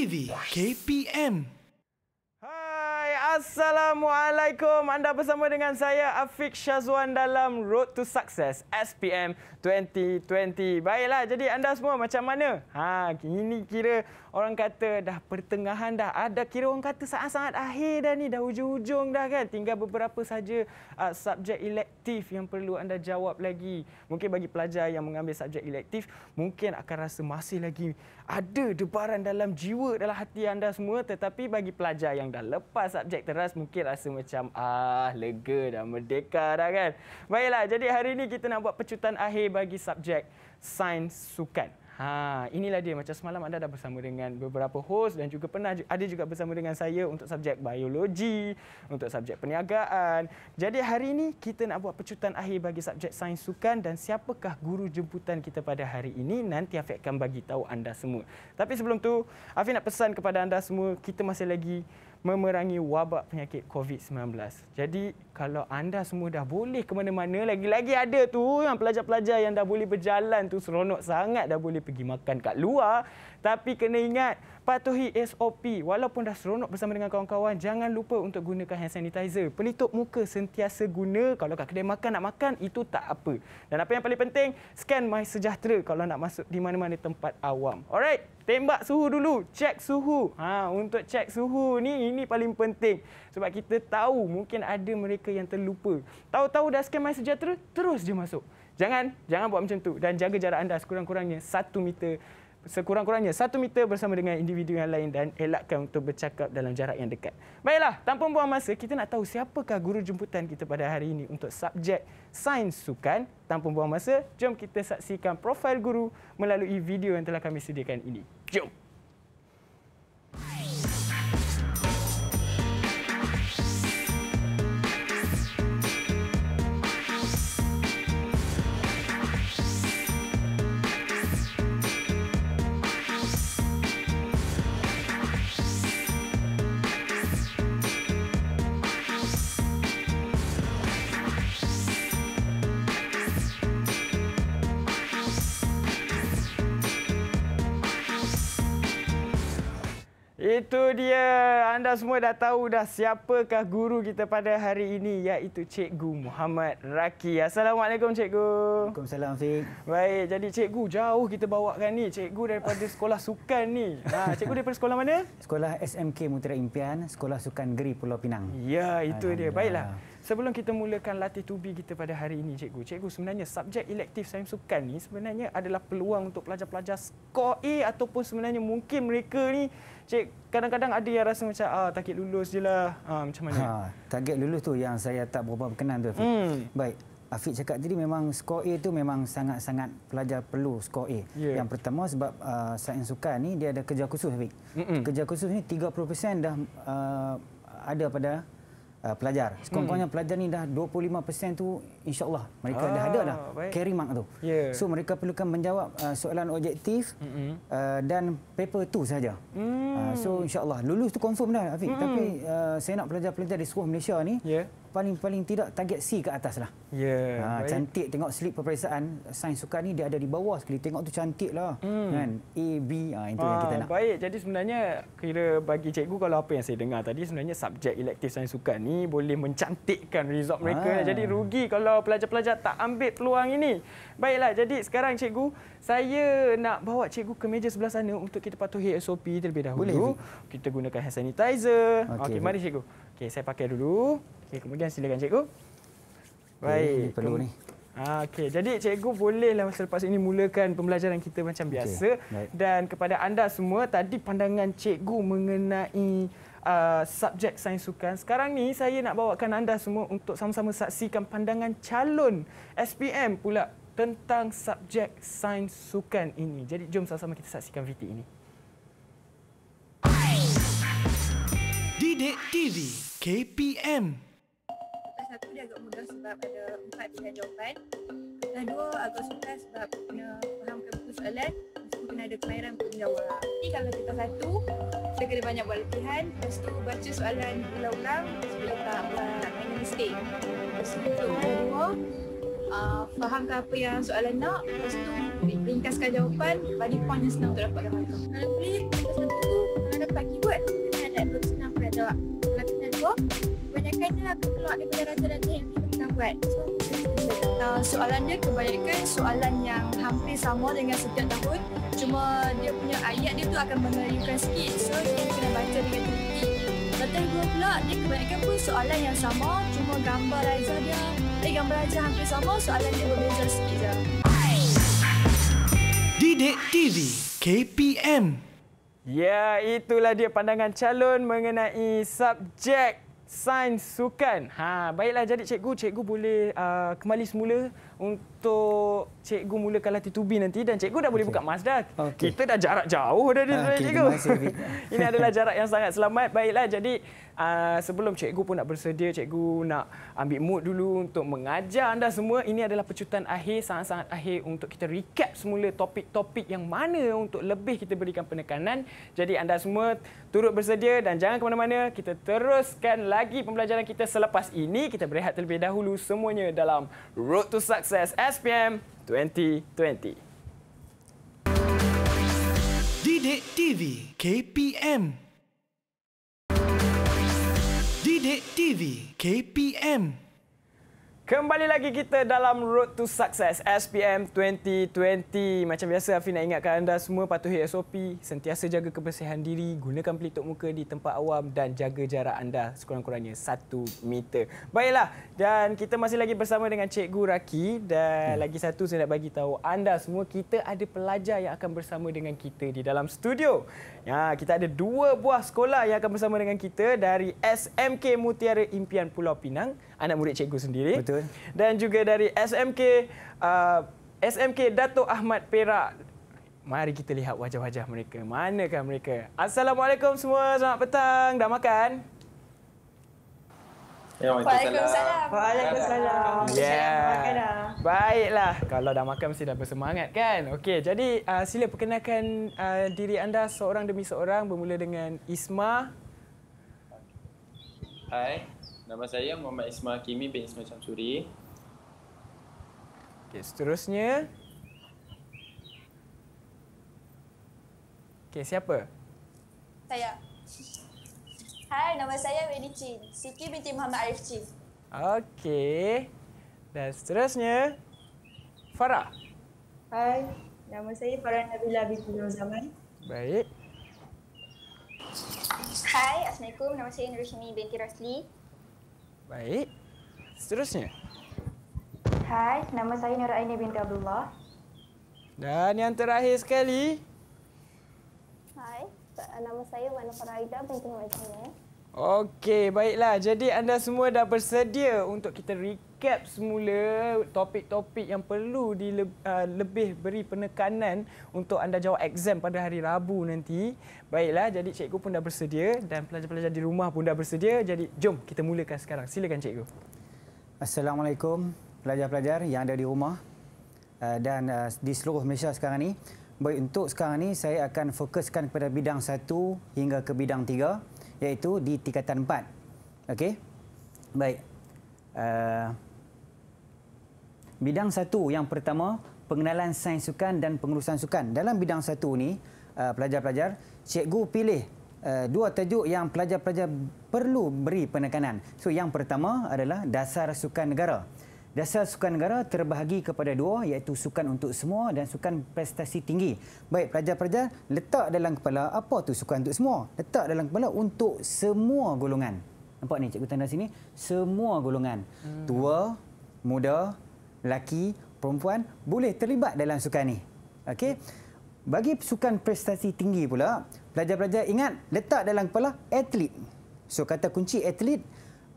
TV KPM. Hai, assalamualaikum. Anda bersama dengan saya Afiq Shazwan dalam Road to Success SPM 2020. Baiklah, jadi anda semua macam mana? Ha, ini kira orang kata dah pertengahan dah ada kira orang kata saat-saat akhir dah ni dah hujung-hujung dah kan tinggal beberapa saja uh, subjek elektif yang perlu anda jawab lagi mungkin bagi pelajar yang mengambil subjek elektif mungkin akan rasa masih lagi ada debaran dalam jiwa dalam hati anda semua tetapi bagi pelajar yang dah lepas subjek teras mungkin rasa macam ah lega dah merdeka dah kan baiklah jadi hari ini kita nak buat pecutan akhir bagi subjek sains sukan Ha, inilah dia macam semalam anda dah bersama dengan beberapa host dan juga pernah ada juga bersama dengan saya untuk subjek biologi, untuk subjek perniagaan. Jadi hari ini kita nak buat pecutan akhir bagi subjek sains sukan dan siapakah guru jemputan kita pada hari ini nanti Afiq akan bagi tahu anda semua. Tapi sebelum tu Afiq nak pesan kepada anda semua kita masih lagi memerangi wabak penyakit COVID-19. Jadi kalau anda semua dah boleh ke mana-mana, lagi-lagi ada tu yang pelajar-pelajar yang dah boleh berjalan tu seronok sangat dah boleh pergi makan kat luar. Tapi kena ingat patuhi SOP walaupun dah seronok bersama dengan kawan-kawan jangan lupa untuk gunakan hand sanitizer pelitup muka sentiasa guna kalau kat kedai makan nak makan itu tak apa dan apa yang paling penting scan my sejahtera kalau nak masuk di mana-mana tempat awam alright tembak suhu dulu check suhu ha untuk check suhu ni ini paling penting sebab kita tahu mungkin ada mereka yang terlupa tahu-tahu dah scan my sejahtera terus je masuk jangan jangan buat macam tu dan jaga jarak anda sekurang-kurangnya 1 meter sekurang-kurangnya satu meter bersama dengan individu yang lain dan elakkan untuk bercakap dalam jarak yang dekat. Baiklah, tanpa buang masa, kita nak tahu siapakah guru jemputan kita pada hari ini untuk subjek sains sukan. Tanpa buang masa, jom kita saksikan profil guru melalui video yang telah kami sediakan ini. Jom! Itu dia. Anda semua dah tahu dah siapakah guru kita pada hari ini iaitu Cikgu Muhammad Raki. Assalamualaikum Cikgu. Waalaikumsalam Fik. Baik, jadi Cikgu jauh kita bawakan ni. Cikgu daripada sekolah sukan ni. Ha, Cikgu daripada sekolah mana? Sekolah SMK Mutiara Impian, Sekolah Sukan Geri Pulau Pinang. Ya, itu dia. Baiklah. Sebelum kita mulakan latih tubi kita pada hari ini, Cikgu. Cikgu, sebenarnya subjek elektif saya sukan ni sebenarnya adalah peluang untuk pelajar-pelajar skor A ataupun sebenarnya mungkin mereka ni Cik, kadang-kadang ada yang rasa macam ah target lulus jelah. Ah macam mana? Ha, target lulus tu yang saya tak berapa berkenan tu. Afiq. Hmm. Baik. Afiq cakap tadi memang skor A tu memang sangat-sangat pelajar perlu skor A. Yeah. Yang pertama sebab uh, ah, sains sukan ni dia ada kerja khusus Afiq. Mm-mm. Kerja khusus ni 30% dah uh, ada pada uh, pelajar. Sekurang-kurangnya mm. pelajar ni dah 25% tu insyaallah mereka ah, dah ada dah carry mark tu. Yeah. So mereka perlukan menjawab uh, soalan objektif mm-hmm. uh, dan paper tu saja. Mm. Uh, so insyaallah lulus tu confirm dah Afiq. Mm. Tapi uh, saya nak pelajar-pelajar di seluruh Malaysia ni yeah. paling-paling tidak target C ke atas lah. Yeah. Uh, cantik tengok slip peperiksaan sains sukan ni dia ada di bawah sekali. Tengok tu cantik lah. Mm. Kan? A, B uh, itu yang ah, kita nak. Baik jadi sebenarnya kira bagi cikgu kalau apa yang saya dengar tadi sebenarnya subjek elektif sains sukan ni boleh mencantikkan result mereka. Ah. Jadi rugi kalau kalau pelajar-pelajar tak ambil peluang ini. Baiklah, jadi sekarang cikgu, saya nak bawa cikgu ke meja sebelah sana untuk kita patuhi SOP terlebih dahulu. Boleh. Kita gunakan hand sanitizer. Okey, okay, mari cikgu. Okey, saya pakai dulu. Okey, kemudian silakan cikgu. Baik. Okay, perlu ni. Ah, okey, jadi cikgu bolehlah selepas ini mulakan pembelajaran kita macam biasa. Okay, dan kepada anda semua, tadi pandangan cikgu mengenai uh, subjek sains sukan. Sekarang ni saya nak bawakan anda semua untuk sama-sama saksikan pandangan calon SPM pula tentang subjek sains sukan ini. Jadi jom sama-sama kita saksikan video ini. Didik TV KPM Satu dia agak mudah sebab ada empat pilihan jawapan Dan dua agak sukar sebab kena fahamkan buku soalan Mesti kena ada kemahiran untuk menjawab Jadi kalau kita satu, kita kena banyak buat latihan Lepas tu baca soalan ulang-ulang Supaya tak uh, any mistake Lepas tu uh, Fahamkan apa yang soalan nak Lepas tu ringkaskan jawapan Bagi poin yang senang untuk dapat dalam Kalau boleh, lepas tu Kalau dapat keyword, kena ada yang senang pada jawab Latihan dua, kebanyakan ni lah keluar daripada rasa yang buat. Uh, soalan dia kebanyakan soalan yang hampir sama dengan setiap tahun. Cuma dia punya ayat dia tu akan mengerikan sikit. So, dia kena baca dengan teliti. Tentang gua pula, dia kebanyakan pun soalan yang sama. Cuma gambar Raja dia, eh gambar Raja hampir sama. Soalan dia berbeza sikit je. Didik TV KPM Ya, itulah dia pandangan calon mengenai subjek sains sukan. Ha, baiklah jadi cikgu, cikgu boleh uh, kembali semula untuk cikgu mulakan latihan tubi nanti dan cikgu dah okay. boleh buka masdar. Okay. Kita dah jarak jauh dah ah, ni okay. cikgu. Ini adalah jarak yang sangat selamat. Baiklah jadi uh, sebelum cikgu pun nak bersedia, cikgu nak ambil mood dulu untuk mengajar anda semua. Ini adalah pecutan akhir, sangat-sangat akhir untuk kita recap semula topik-topik yang mana untuk lebih kita berikan penekanan. Jadi anda semua turut bersedia dan jangan ke mana-mana. Kita teruskan lagi pembelajaran kita selepas ini. Kita berehat terlebih dahulu semuanya dalam Road to Success SPM 2020. Didik TV KPM Sidik TV KPM Kembali lagi kita dalam Road to Success SPM 2020. Macam biasa Afi nak ingatkan anda semua patuhi SOP, sentiasa jaga kebersihan diri, gunakan pelitup muka di tempat awam dan jaga jarak anda sekurang-kurangnya satu meter. Baiklah, dan kita masih lagi bersama dengan Cikgu Raki dan hmm. lagi satu saya nak bagi tahu anda semua kita ada pelajar yang akan bersama dengan kita di dalam studio. Ya, kita ada dua buah sekolah yang akan bersama dengan kita dari SMK Mutiara Impian Pulau Pinang, anak murid cikgu sendiri. Betul. Dan juga dari SMK uh, SMK Dato Ahmad Perak. Mari kita lihat wajah-wajah mereka. Manakah mereka? Assalamualaikum semua. Selamat petang. Dah makan? Waalaikumsalam. Waalaikumsalam. Ya. Baiklah. Kalau dah makan mesti dah bersemangat kan? Okey, jadi uh, sila perkenalkan uh, diri anda seorang demi seorang bermula dengan Isma. Hai. Nama saya Muhammad Isma Kimi bin Isma Chamsuri. Okey, seterusnya. Okey, siapa? Saya. Hai, nama saya Wendy Chin. Siti binti Muhammad Arif Chin. Okey. Dan seterusnya, Farah. Hai, nama saya Farah Nabila binti Zaman. Baik. Hai, Assalamualaikum. Nama saya Nur Shami binti Rosli. Baik. Seterusnya. Hai, nama saya Nur Aini binti Abdullah. Dan yang terakhir sekali, nama saya Wan Faraida binti Muhammad Okey, baiklah. Jadi anda semua dah bersedia untuk kita recap semula topik-topik yang perlu di uh, lebih beri penekanan untuk anda jawab exam pada hari Rabu nanti. Baiklah, jadi cikgu pun dah bersedia dan pelajar-pelajar di rumah pun dah bersedia. Jadi jom kita mulakan sekarang. Silakan cikgu. Assalamualaikum pelajar-pelajar yang ada di rumah uh, dan uh, di seluruh Malaysia sekarang ini. Baik, untuk sekarang ini saya akan fokuskan kepada bidang satu hingga ke bidang tiga, iaitu di tingkatan empat, Okey. Baik. Uh, bidang satu yang pertama pengenalan sains sukan dan pengurusan sukan. Dalam bidang satu ini uh, pelajar-pelajar cikgu pilih uh, dua tajuk yang pelajar-pelajar perlu beri penekanan. So yang pertama adalah dasar sukan negara. Dasar sukan negara terbahagi kepada dua iaitu sukan untuk semua dan sukan prestasi tinggi. Baik pelajar-pelajar letak dalam kepala apa tu sukan untuk semua? Letak dalam kepala untuk semua golongan. Nampak ni cikgu tanda sini, semua golongan. Hmm. Tua, muda, lelaki, perempuan boleh terlibat dalam sukan ni. Okey. Bagi sukan prestasi tinggi pula, pelajar-pelajar ingat letak dalam kepala atlet. So kata kunci atlet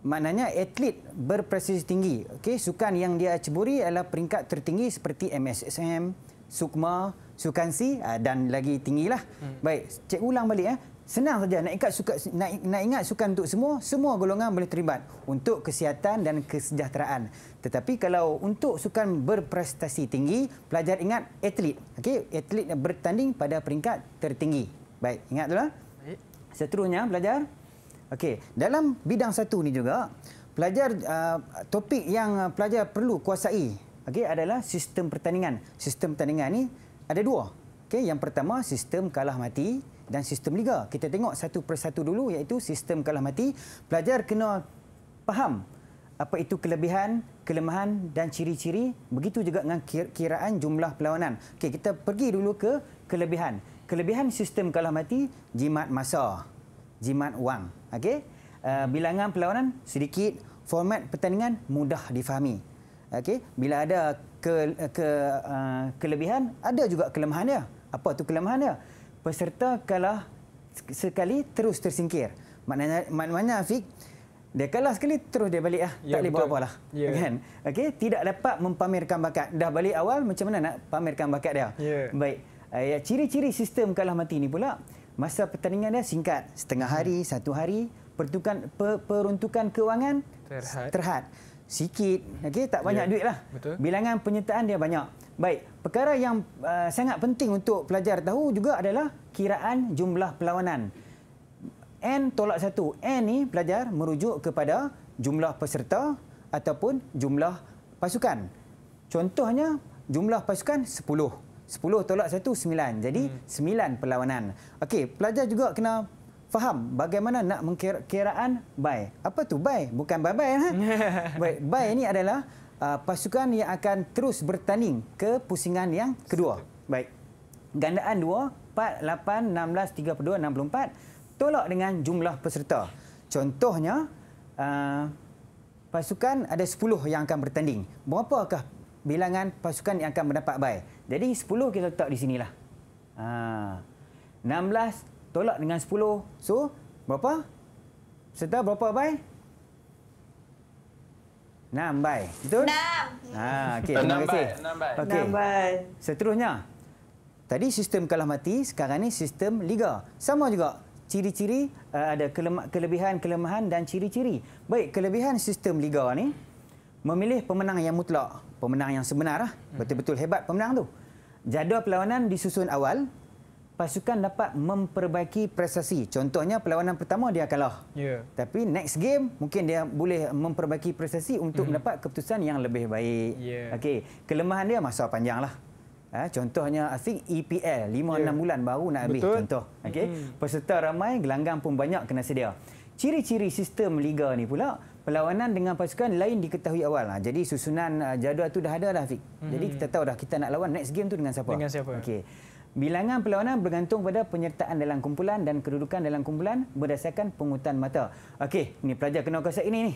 maknanya atlet berprestasi tinggi. Okey, sukan yang dia ceburi adalah peringkat tertinggi seperti MSSM, Sukma, Sukan C ah, dan lagi tinggilah. Hmm. Baik, cek ulang balik eh. Senang saja nak ingat suka nak, nak ingat sukan untuk semua, semua golongan boleh terlibat untuk kesihatan dan kesejahteraan. Tetapi kalau untuk sukan berprestasi tinggi, pelajar ingat atlet. Okey, atlet bertanding pada peringkat tertinggi. Baik, ingat itulah. Eh. Baik. Seterusnya, pelajar. Okey, dalam bidang satu ni juga, pelajar uh, topik yang uh, pelajar perlu kuasai okey adalah sistem pertandingan. Sistem pertandingan ni ada dua. Okey, yang pertama sistem kalah mati dan sistem liga. Kita tengok satu persatu dulu iaitu sistem kalah mati. Pelajar kena faham apa itu kelebihan, kelemahan dan ciri-ciri. Begitu juga dengan kiraan jumlah perlawanan. Okey, kita pergi dulu ke kelebihan. Kelebihan sistem kalah mati, jimat masa, jimat wang. Okey. Uh, bilangan perlawanan sedikit, format pertandingan mudah difahami. Okey, bila ada ke, ke uh, kelebihan, ada juga kelemahan dia. Apa tu kelemahan dia? Peserta kalah sekali terus tersingkir. Maknanya maknanya Afiq dia kalah sekali terus dia balik lah. Ya, tak boleh buat apa lah. Ya. Kan? Okay? Tidak dapat mempamerkan bakat. Dah balik awal macam mana nak pamerkan bakat dia? Ya. Baik. ya, ciri-ciri sistem kalah mati ni pula masa pertandingan dia singkat setengah hmm. hari hmm. satu hari pertukan per, peruntukan kewangan terhad, terhad. sikit okey tak ya. banyak yeah. duit lah bilangan penyertaan dia banyak baik perkara yang uh, sangat penting untuk pelajar tahu juga adalah kiraan jumlah perlawanan n tolak satu n ni pelajar merujuk kepada jumlah peserta ataupun jumlah pasukan contohnya jumlah pasukan sepuluh 10 tolak 1, 9. Jadi hmm. 9 perlawanan. Okey, pelajar juga kena faham bagaimana nak mengkiraan buy. Apa tu buy? Bukan buy-buy. Ha? buy, buy ini adalah uh, pasukan yang akan terus bertanding ke pusingan yang kedua. Baik. Gandaan 2, 4, 8, 16, 32, 64 tolak dengan jumlah peserta. Contohnya, uh, pasukan ada 10 yang akan bertanding. Berapakah bilangan pasukan yang akan mendapat buy? Jadi 10 kita letak di sinilah. Ha. 16 tolak dengan 10. So, berapa? Serta berapa bai? 6 bai. Betul? 6. Ha, okey. Terima kasih. 6 bay. 6 bai. Seterusnya. Tadi sistem kalah mati, sekarang ni sistem liga. Sama juga ciri-ciri eh, ada kelebihan, kelemahan dan ciri-ciri. Baik, kelebihan sistem liga ni memilih pemenang yang mutlak pemenang yang sebenar lah. hmm. Betul-betul hebat pemenang tu. Jadual perlawanan disusun awal, pasukan dapat memperbaiki prestasi. Contohnya perlawanan pertama dia kalah. Yeah. Tapi next game mungkin dia boleh memperbaiki prestasi untuk mm. mendapat keputusan yang lebih baik. Yeah. Okey, kelemahan dia masa panjang lah. Eh, contohnya asing EPL 5 6 yeah. bulan baru nak habis Betul. contoh. Okey. Mm. Peserta ramai, gelanggang pun banyak kena sedia. Ciri-ciri sistem liga ni pula Perlawanan dengan pasukan lain diketahui awal. Ha, jadi susunan uh, jadual tu dah ada dah Fik. mm Jadi hmm. kita tahu dah kita nak lawan next game tu dengan siapa. Dengan siapa. Okey. Bilangan perlawanan bergantung pada penyertaan dalam kumpulan dan kedudukan dalam kumpulan berdasarkan pengutan mata. Okey, Ini pelajar kena kuasa ini ni.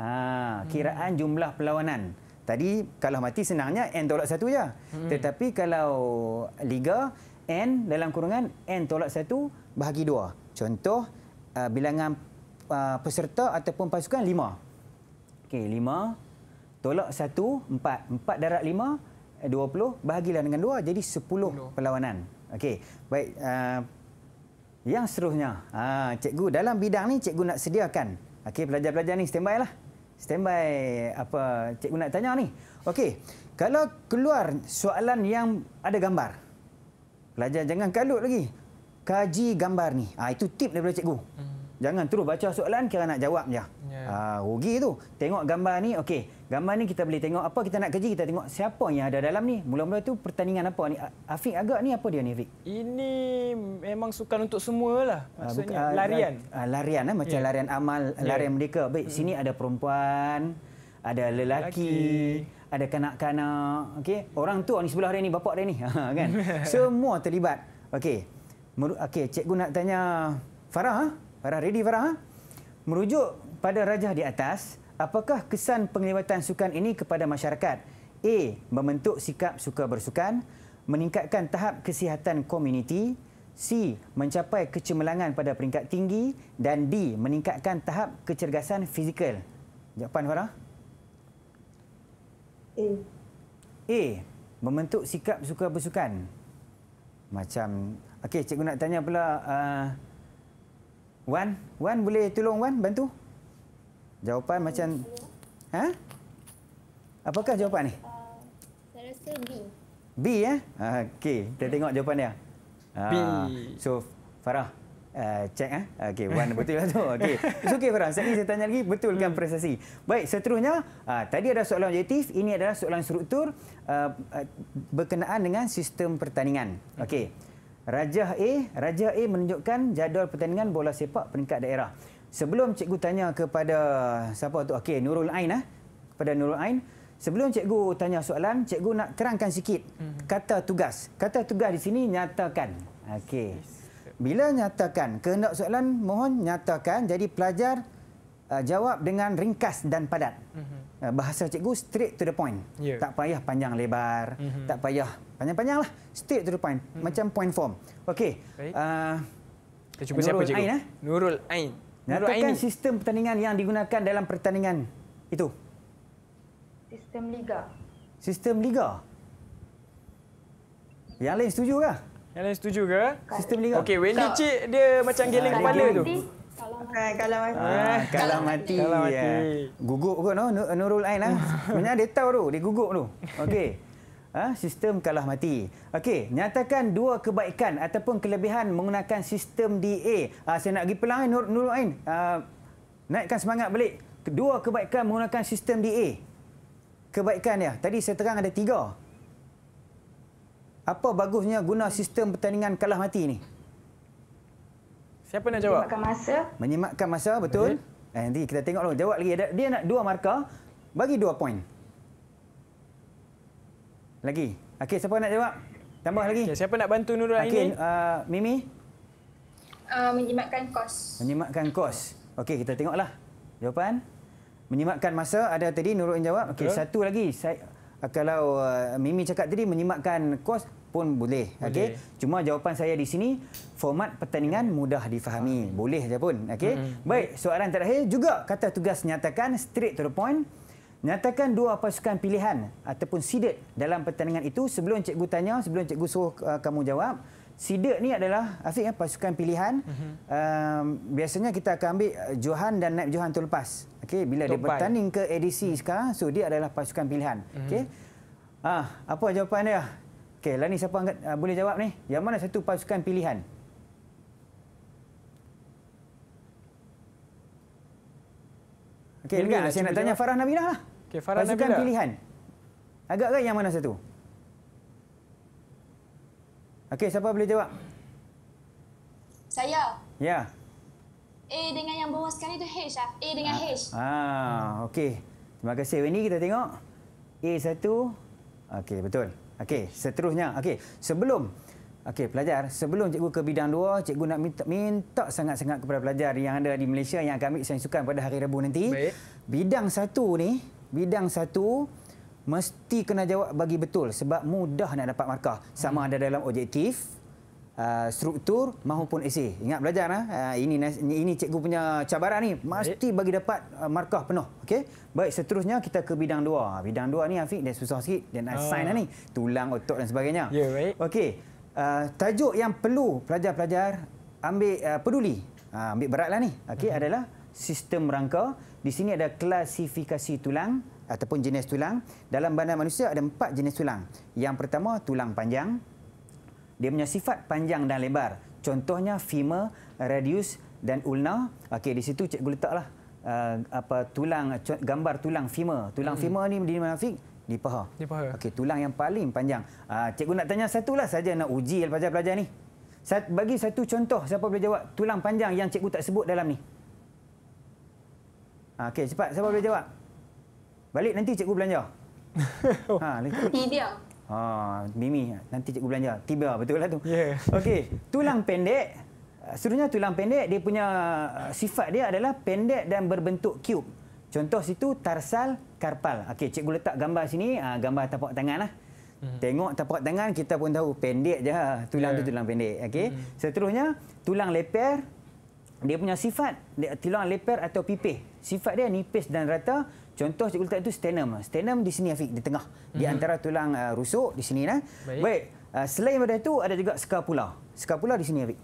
Ha, kiraan mm. jumlah perlawanan. Tadi kalau mati senangnya N tolak satu saja. Hmm. Tetapi kalau liga, N dalam kurungan N tolak satu bahagi dua. Contoh, uh, bilangan uh, peserta ataupun pasukan lima. Okey, lima tolak satu, empat. Empat darat lima, dua puluh. Bahagilah dengan dua, jadi sepuluh perlawanan. Okey, baik. Uh, yang seterusnya, uh, cikgu dalam bidang ni cikgu nak sediakan. Okey, pelajar-pelajar ni standby lah standby apa cikgu nak tanya ni. Okey, kalau keluar soalan yang ada gambar. Pelajar jangan kalut lagi. Kaji gambar ni. Ah ha, itu tip daripada cikgu. Hmm. Jangan terus baca soalan kira nak jawab je. Ya. Ah yeah. ha, rugi tu. Tengok gambar ni okey. Gambar ni kita boleh tengok apa kita nak kerja, kita tengok siapa yang ada dalam ni. Mula-mula tu pertandingan apa ni? Afiq agak ni apa dia ni, Afiq? Ini memang sukan untuk semua lah. Ah, Maksudnya Buka, ah, larian. Ah, larian, larian, larian yeah. macam ya. larian amal, ya. larian yeah. mereka. Baik, mm. sini ada perempuan, ada lelaki, lelaki. ada kanak-kanak. Okay? Orang tu ni sebelah dia ni, bapak dia ni. Ha, kan? semua terlibat. Okey, okay, cikgu nak tanya Farah. Ha? Farah, ready Farah? Ha? Merujuk pada rajah di atas, Apakah kesan penglibatan sukan ini kepada masyarakat? A. Membentuk sikap suka bersukan. Meningkatkan tahap kesihatan komuniti. C. Mencapai kecemerlangan pada peringkat tinggi. Dan D. Meningkatkan tahap kecergasan fizikal. Jawapan Farah. A. A. Membentuk sikap suka bersukan. Macam... Okey, cikgu nak tanya pula... Uh, Wan, Wan boleh tolong Wan bantu? Jawapan macam ha? Apakah jawapan ni? saya rasa B. B ya? Eh? Okey, kita tengok jawapan dia. Ah, B. so Farah Uh, check ah. Eh? Okey, one betul lah tu. Okey. It's okay Farah. Sekali saya tanya lagi, betulkan hmm. prestasi. Baik, seterusnya, uh, tadi ada soalan objektif, ini adalah soalan struktur uh, uh, berkenaan dengan sistem pertandingan. Hmm. Okey. Rajah A, Rajah A menunjukkan jadual pertandingan bola sepak peringkat daerah sebelum cikgu tanya kepada siapa tu okey Nurul Ain eh kepada Nurul Ain sebelum cikgu tanya soalan cikgu nak terangkan sikit mhm. kata tugas kata tugas di sini nyatakan okey bila nyatakan kehendak soalan mohon nyatakan jadi pelajar uh, jawab dengan ringkas dan padat mhm. uh, bahasa cikgu straight to the point yeah. tak payah panjang lebar mm-hmm. tak payah panjang-panjang lah straight to the point mm-hmm. macam point form okey uh, Nurul siapa eh? Nurul Ain Nurul Ain Untukkan Aini. sistem pertandingan yang digunakan dalam pertandingan itu. Sistem Liga. Sistem Liga? Yang lain setuju ke? Yang lain setuju ke? Sistem Liga. Okey, Wendy Kak. Cik dia macam ah, geleng kepala tu. Kalau mati. Kalau mati. Ah, eh. Kalau mati. Ya. Gugup ke no? Nurul Ain lah. Sebenarnya dia tahu tu. Dia gugup tu. Okey ha, sistem kalah mati. Okey, nyatakan dua kebaikan ataupun kelebihan menggunakan sistem DA. Ha, saya nak pergi pelang Nur Nur Ain. Ha, naikkan semangat balik. Kedua kebaikan menggunakan sistem DA. Kebaikan ya. Tadi saya terang ada tiga. Apa bagusnya guna sistem pertandingan kalah mati ini? Siapa nak jawab? Menyimakkan masa. Menyimakkan masa, betul. Okay. Eh, nanti kita tengok dulu. Jawab lagi. Dia nak dua markah. Bagi dua poin. Lagi. Okay, siapa nak jawab? Tambah lagi. Okay, siapa nak bantu Nurul Aini? Okey, uh, Mimi. Uh, menyimakkan kos. Menyimakkan kos. Okey, kita tengoklah. Jawapan. Menyimakkan masa ada tadi Nurul yang jawab. Okey, satu lagi. Saya uh, kalau uh, Mimi cakap tadi menyimakkan kos pun boleh. boleh. Okey. Cuma jawapan saya di sini format pertandingan mudah difahami. Boleh saja pun. Okey. Mm-hmm. Baik, soalan terakhir juga kata tugas nyatakan straight to the point. Nyatakan dua pasukan pilihan ataupun sidet dalam pertandingan itu sebelum cikgu tanya, sebelum cikgu suruh uh, kamu jawab. sidet ni adalah asyik ya eh, pasukan pilihan. Uh-huh. Um, biasanya kita akan ambil uh, Johan dan Naib Johan tu lepas. Okey, bila Tupai. dia bertanding ke edisi uh-huh. Mhm. sekarang, so dia adalah pasukan pilihan. Uh-huh. Okey. Ah, apa jawapan dia? Okey, lah ni siapa angkat uh, boleh jawab ni? Yang mana satu pasukan pilihan? Okey, okay, saya nak tanya Farah Nabilah lah. Okay, Farah Pasukan Nabilah. pilihan. Agak-agak kan yang mana satu? Okey, siapa boleh jawab? Saya. Ya. A dengan yang bawah sekali itu H lah. A dengan ah, H. Ah, ah okey. Terima kasih. Ini kita tengok. A satu. Okey, betul. Okey, seterusnya. Okey, sebelum Okey, pelajar, sebelum cikgu ke bidang dua, cikgu nak minta, minta sangat-sangat kepada pelajar yang ada di Malaysia yang kami ambil sains sukan pada hari Rabu nanti. Baik. Bidang satu ni, bidang satu mesti kena jawab bagi betul sebab mudah nak dapat markah sama hmm. ada dalam objektif, uh, struktur maupun esei. Ingat belajar, uh, ah? ah, ini, ini cikgu punya cabaran ni. Mesti bagi dapat uh, markah penuh. Okey. Baik, seterusnya kita ke bidang dua. Bidang dua ni, Afiq, dia susah sikit. dan nak uh. ni. Tulang, otot dan sebagainya. Ya, yeah, right. Okey. Ah, tajuk yang perlu pelajar-pelajar ambil uh, peduli, uh, ambil beratlah ni, okay, uh-huh. Mhm. adalah sistem rangka. Di sini ada klasifikasi tulang ataupun jenis tulang. Dalam badan manusia ada empat jenis tulang. Yang pertama, tulang panjang. Dia punya sifat panjang dan lebar. Contohnya femur, radius dan ulna. Okey, di situ cikgu letaklah uh, apa tulang gambar tulang femur. Tulang hmm. femur ni di mana fik? Di paha. Di paha. Okey, tulang yang paling panjang. Uh, cikgu nak tanya satu lah saja nak uji pelajar-pelajar ni. Sat, bagi satu contoh siapa boleh jawab tulang panjang yang cikgu tak sebut dalam ni. Uh, Okey, cepat. Siapa boleh jawab? Balik nanti cikgu belanja. Oh. ha, lagi. Tidak. Ha, Mimi, nanti cikgu belanja. Tiba betul lah tu. Yeah. Okey, tulang pendek. Sebenarnya tulang pendek dia punya ah, sifat dia adalah pendek dan berbentuk cube. Contoh situ tarsal, Karpal. Okey, cikgu letak gambar sini, uh, gambar tapak tangan lah. Hmm. Tengok tapak tangan, kita pun tahu pendek je. Ha. Tulang yeah. tu ya. tulang pendek. Okey. Hmm. Seterusnya, tulang leper. Dia punya sifat, dia, tulang leper atau pipih. Sifat dia nipis dan rata. Contoh cikgu letak itu stenum. Stenum di sini, Afiq, di tengah. Di hmm. antara tulang uh, rusuk di sini. Nah. Baik. Baik. Uh, selain daripada itu, ada juga skapula. Skapula di sini, Afiq.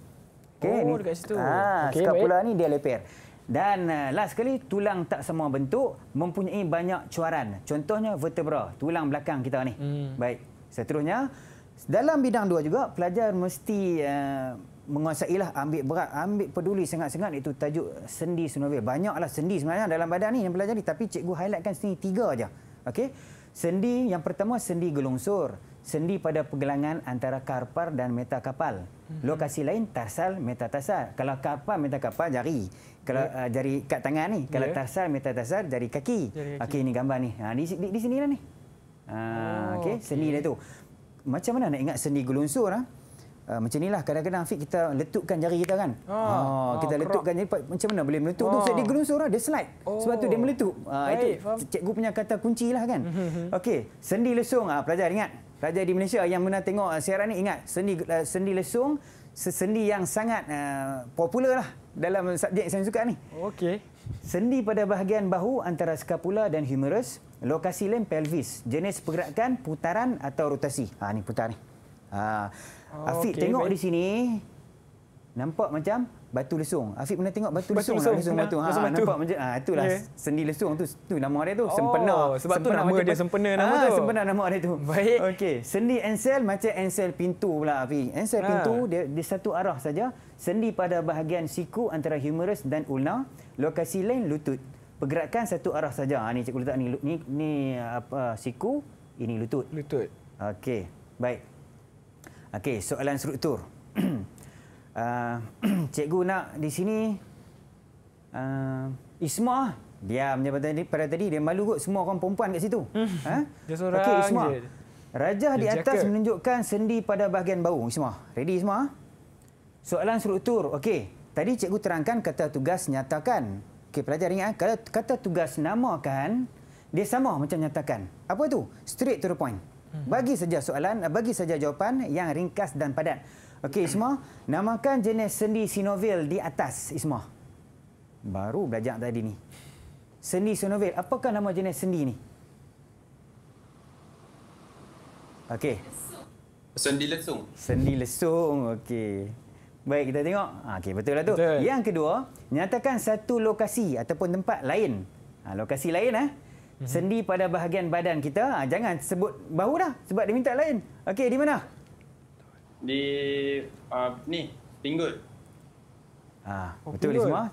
Okay, oh, ni. dekat situ. Ah, okay, skapula baik. ni dia leper. Dan eh, last sekali, tulang tak semua bentuk mempunyai banyak cuaran. Contohnya vertebra, tulang belakang kita ni. Hmm. Baik, seterusnya. Dalam bidang dua juga, pelajar mesti uh, lah ambil berat, ambil peduli sangat-sangat itu tajuk sendi senovel. Banyaklah sendi sebenarnya dalam badan ni yang pelajari tapi cikgu highlightkan sendi tiga aja. Okey. Sendi yang pertama sendi gelungsur, sendi pada pergelangan antara karpar dan metakapal hmm. Lokasi lain tarsal, metatarsal. Kalau karpal, metakapal jari kalau ya. uh, jari kat tangan ni kalau yeah. tasar metatarsal jari kaki, kaki. okey ni gambar ni ha di di, di lah ni ha oh, okey okay. seni dia tu macam mana nak ingat seni gelunsur ah ha? uh, macam nilah kadang-kadang fik kita letukkan jari kita kan ah, ha oh, oh, kita oh, letukkan jari macam mana boleh meletup oh. tu ah. sebab dia gelunsur dia slide oh. sebab tu dia oh. meletup ha uh, itu faham. cikgu punya kata kunci lah kan mhm, mhm. okey sendi lesung ah uh, pelajar ingat pelajar di Malaysia yang pernah tengok uh, siaran ni ingat seni uh, sendi lesung sesendi yang sangat uh, popular lah dalam subjek saya suka ni. Okey. Sendi pada bahagian bahu antara scapula dan humerus, lokasi lain pelvis, jenis pergerakan putaran atau rotasi. Ha ni putar ni. Ha. Afiq okay, tengok baik. di sini nampak macam batu lesung. Afiq pernah tengok batu, batu lesung, lesung, lesung, lesung, lesung batu. Ha, nampak macam ha, itulah yeah. seni lesung tu. Tu nama dia tu, oh, sempena. Sebab sempena tu nama dia sempena nama ha, tu. sempena nama dia tu. Baik. Okey, seni ensel macam ensel pintu pula Afiq. Ensel ha. pintu dia di satu arah saja. Sendi pada bahagian siku antara humerus dan ulna, lokasi lain lutut. Pergerakan satu arah saja. Ha, ni cikgu letak ni, ni, ni apa, siku, ini lutut. Lutut. Okey, baik. Okey, soalan struktur. Uh, cikgu nak di sini uh, Isma dia je pada tadi pada tadi dia malu kot semua orang perempuan kat situ. Hmm. Ha? Dia seorang okay, Isma. Je. Rajah di atas jaket. menunjukkan sendi pada bahagian bahu Isma. Ready Isma? Soalan struktur. Okey. Tadi cikgu terangkan kata tugas nyatakan. Okey, pelajar ingat eh. kata, kata tugas namakan dia sama macam nyatakan. Apa tu? Straight to the point. Hmm. Bagi saja soalan, bagi saja jawapan yang ringkas dan padat. Okey Isma, namakan jenis sendi sinovial di atas Isma. Baru belajar tadi ni. Sendi sinovial, apakah nama jenis sendi ni? Okey. Sendi lesung. Sendi lesung. Okey. Baik, kita tengok. Okey, betul lah tu. Betul. Yang kedua, nyatakan satu lokasi ataupun tempat lain. Ha, lokasi lain eh. Mhm. Sendi pada bahagian badan kita. Ha, jangan sebut bahu dah sebab dia minta lain. Okey, di mana? Di uh, ni, pinggul. Ah, oh, betul pinggul. Lismah.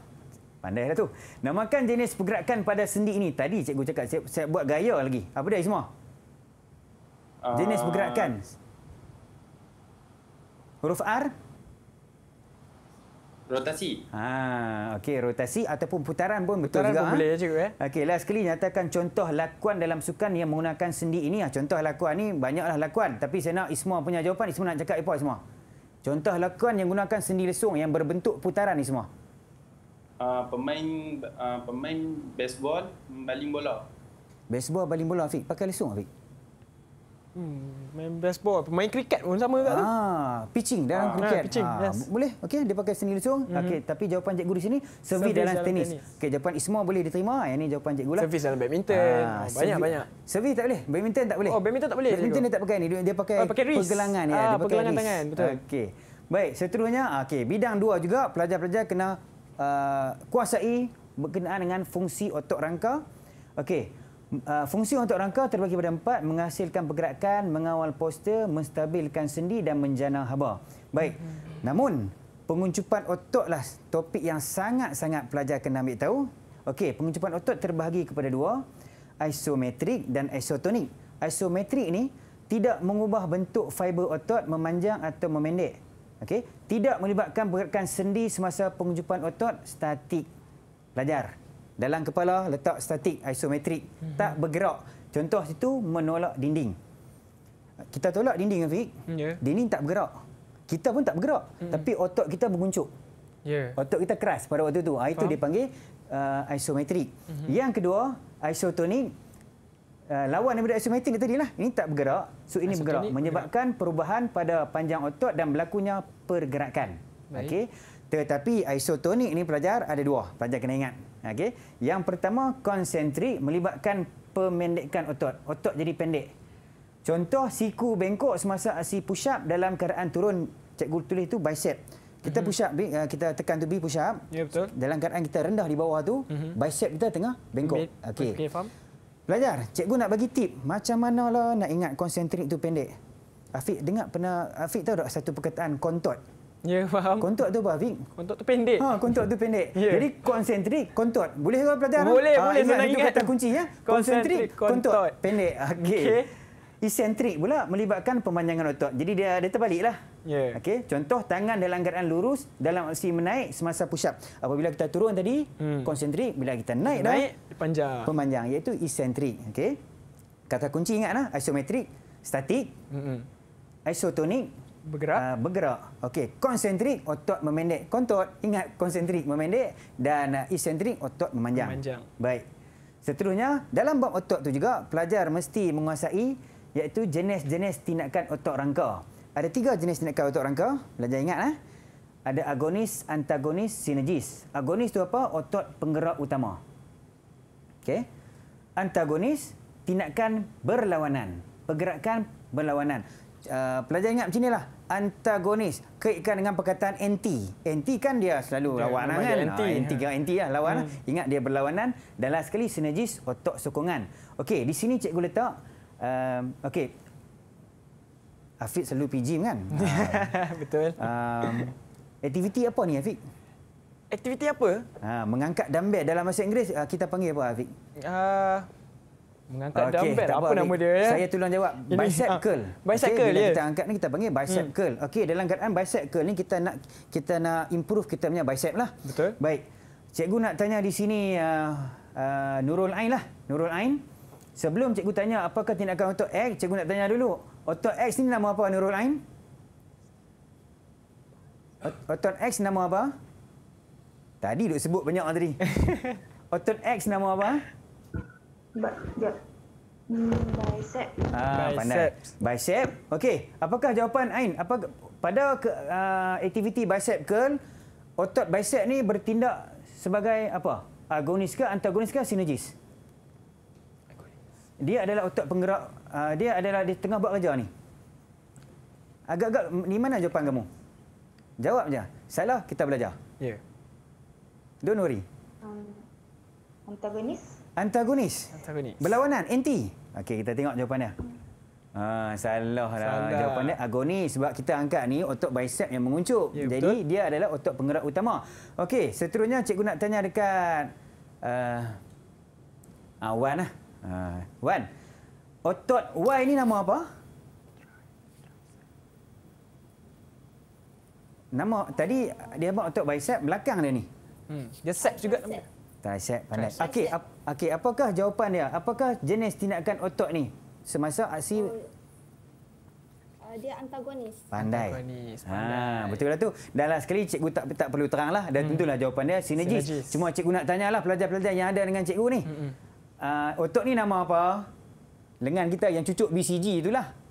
Pandai lah tu. Namakan jenis pergerakan pada sendi ini. Tadi cikgu cakap saya, saya buat gaya lagi. Apa dia Lismah? Jenis ah. pergerakan. Uh, Huruf R? rotasi. Ha, okey rotasi ataupun putaran pun betul putaran juga. Putaran pun ha? boleh juga eh. Okey, last sekali nyatakan contoh lakuan dalam sukan yang menggunakan sendi ini. Ha, contoh lakuan ni banyaklah lakuan tapi saya nak Isma punya jawapan. Isma nak cakap apa Isma? Contoh lakuan yang menggunakan sendi lesung yang berbentuk putaran ini semua. Uh, pemain uh, pemain baseball baling bola. Baseball baling bola Afiq. Pakai lesung Afiq? Hmm, main baseball, main kriket pun sama juga ah, tu. pitching dan ah, kriket. Yeah, pitching, ah, yes. Boleh? Okey, dia pakai seni lusung. Mm-hmm. Okey, tapi jawapan cikgu di sini servis dalam, dalam tenis. tenis. Okey, jawapan Isma boleh diterima. Yang ni jawapan cikgu lah. Servis dalam badminton. Ah, banyak servi- banyak. Servis tak boleh. Badminton tak boleh. Oh, badminton tak boleh. Badminton dia tak pakai ni. Dia, dia pakai, oh, pakai wrist. pergelangan ya. Ah, dia pakai pergelangan tangan. Betul. Okey. Baik, seterusnya, okey, bidang dua juga pelajar-pelajar kena uh, kuasai berkenaan dengan fungsi otot rangka. Okey, Ah, fungsi untuk rangka terbagi pada empat, menghasilkan pergerakan, mengawal poster, menstabilkan sendi dan menjana haba. Baik, mhm. namun penguncupan ototlah topik yang sangat-sangat pelajar kena ambil tahu. Okey, penguncupan otot terbahagi kepada dua, isometrik dan isotonik. Isometrik ini tidak mengubah bentuk fiber otot memanjang atau memendek. Okey, tidak melibatkan pergerakan sendi semasa penguncupan otot statik. Pelajar, dalam kepala letak statik isometrik mm-hmm. tak bergerak contoh situ menolak dinding kita tolak dinding Afiq yeah. dinding tak bergerak kita pun tak bergerak mm-hmm. tapi otot kita menguncup yeah. otot kita keras pada waktu tu ha, itu Faham? dipanggil uh, isometrik mm-hmm. yang kedua isotonik Uh, lawan daripada isometrik tadi lah. Ini tak bergerak. So, ini bergerak. Menyebabkan perubahan pada panjang otot dan berlakunya pergerakan. Okay, Tetapi isotonik ini pelajar ada dua. Pelajar kena ingat. Okey, yang pertama konsentrik melibatkan pemendekkan otot. Otot jadi pendek. Contoh siku bengkok semasa aksi push up dalam keadaan turun cikgu tulis tu bicep. Kita mhm. push up eh, kita tekan tu B push up. Ya betul. Dalam keadaan kita rendah di bawah tu, mhm. bicep kita tengah bengkok. Okey. Okey faham? Belajar. Cikgu nak bagi tip macam manalah nak ingat konsentrik tu pendek. Afiq dengar pernah Afiq tahu tak satu perkataan kontot? Ya, faham. Kontot tu apa, Afiq? Kontot tu pendek. Ha, kontot tu pendek. Yeah. Jadi, konsentrik, kontot. Boleh kau pelajar? Boleh, ha, boleh. Ingat, itu ingat. kata kunci. Ya? Konsentrik, kontot. kontot. Pendek. Ha, okey. Okay. Isentrik pula melibatkan pemanjangan otot. Jadi, dia ada terbaliklah. Yeah. Okey. Contoh, tangan dalam keadaan lurus dalam aksi menaik semasa push-up. Apabila kita turun tadi, hmm. konsentrik. Bila kita naik, naik dah, panjang. pemanjang. Iaitu isentrik. Okey. Kata kunci ingatlah. Isometrik, statik, mm -hmm. isotonik, bergerak. Uh, bergerak. Okey, konsentrik otot memendek kontot. Ingat konsentrik memendek dan isentrik otot memanjang. memanjang. Baik. Seterusnya, dalam bab otot tu juga pelajar mesti menguasai iaitu jenis-jenis tindakan otot rangka. Ada tiga jenis tindakan otot rangka. Pelajar ingat eh? Ada agonis, antagonis, sinergis. Agonis tu apa? Otot penggerak utama. Okey. Antagonis tindakan berlawanan. Pergerakan berlawanan uh, pelajar ingat macam inilah antagonis kaitkan dengan perkataan anti. Anti kan dia selalu dia lawanan lah kan? Anti, ah, ha, anti, ya. anti lah lawan. Lah. Hmm. Lah. Ingat dia berlawanan dan last sekali sinergis otak sokongan. Okey, di sini cikgu letak uh, okey. Afiq selalu pergi gym kan? Betul. Um, aktiviti apa ni Afiq? Aktiviti apa? Ha, mengangkat dumbbell dalam bahasa Inggeris kita panggil apa Afiq? Uh, mengangkat okay, dumbbell apa okay. nama dia eh? saya tulang jawab bicep curl bicep curl okay, ya kita angkat ni kita panggil bicep hmm. curl okey dalam keadaan bicep curl ni kita nak kita nak improve kita punya bicep lah betul baik cikgu nak tanya di sini uh, uh, Nurul Ain lah Nurul Ain sebelum cikgu tanya apakah tindakan otot X cikgu nak tanya dulu otot X ni nama apa Nurul Ain otot X nama apa tadi duk sebut banyak tadi otot X nama apa Hmm, bicep. Ah, bicep. Pandai. Bicep. Okey. Apakah jawapan Ain? Apa pada ke, uh, aktiviti bicep curl, otot bicep ni bertindak sebagai apa? Agonis ke antagonis ke sinergis? Dia adalah otot penggerak. Uh, dia adalah di tengah buat kerja ni. Agak-agak ni mana jawapan kamu? Jawab je. Salah kita belajar. Ya. Yeah. Don't worry. Um, antagonis. Antagonis. Antagonis. Berlawanan, anti. Okey, kita tengok jawapannya. Ha, salah lah jawapan dia. Agonis sebab kita angkat ni otot bicep yang menguncup. Ya, Jadi betul. dia adalah otot penggerak utama. Okey, seterusnya cikgu nak tanya dekat uh, uh, Wan lah. Uh, Wan, otot Y ni nama apa? Nama tadi dia buat otot bicep belakang dia ni. Hmm. Dia sep juga. Bicep. Tricep pandai. Tricep. Okey, ap, okay, apakah jawapan dia? Apakah jenis tindakan otot ni semasa aksi? Oh, uh, dia antagonis. Pandai. Antagonis, pandai. Ha, betul lah tu. Dan last sekali cikgu tak, tak perlu terang lah. Dah hmm. tentulah jawapan dia. Sinergis. Sinergis. Cuma cikgu nak tanya lah pelajar-pelajar yang ada dengan cikgu ni. Hmm. Uh, otot ni nama apa? Lengan kita yang cucuk BCG itulah.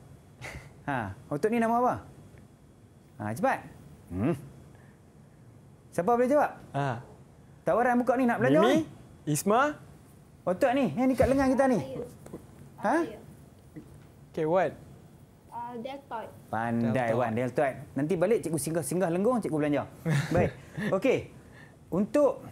Ha, otot ni nama apa? Ha, cepat. Hmm. Siapa boleh jawab? Ha. Tawaran buka ni nak belanja Mimi, ni? Isma. Otak ni, yang dekat lengan kita ni. Ha? Okay, what? Ah, Deltoid. Pandai Wan, Deltoid. Nanti balik cikgu singgah-singgah lenggong, cikgu belanja. Baik. Okey. Untuk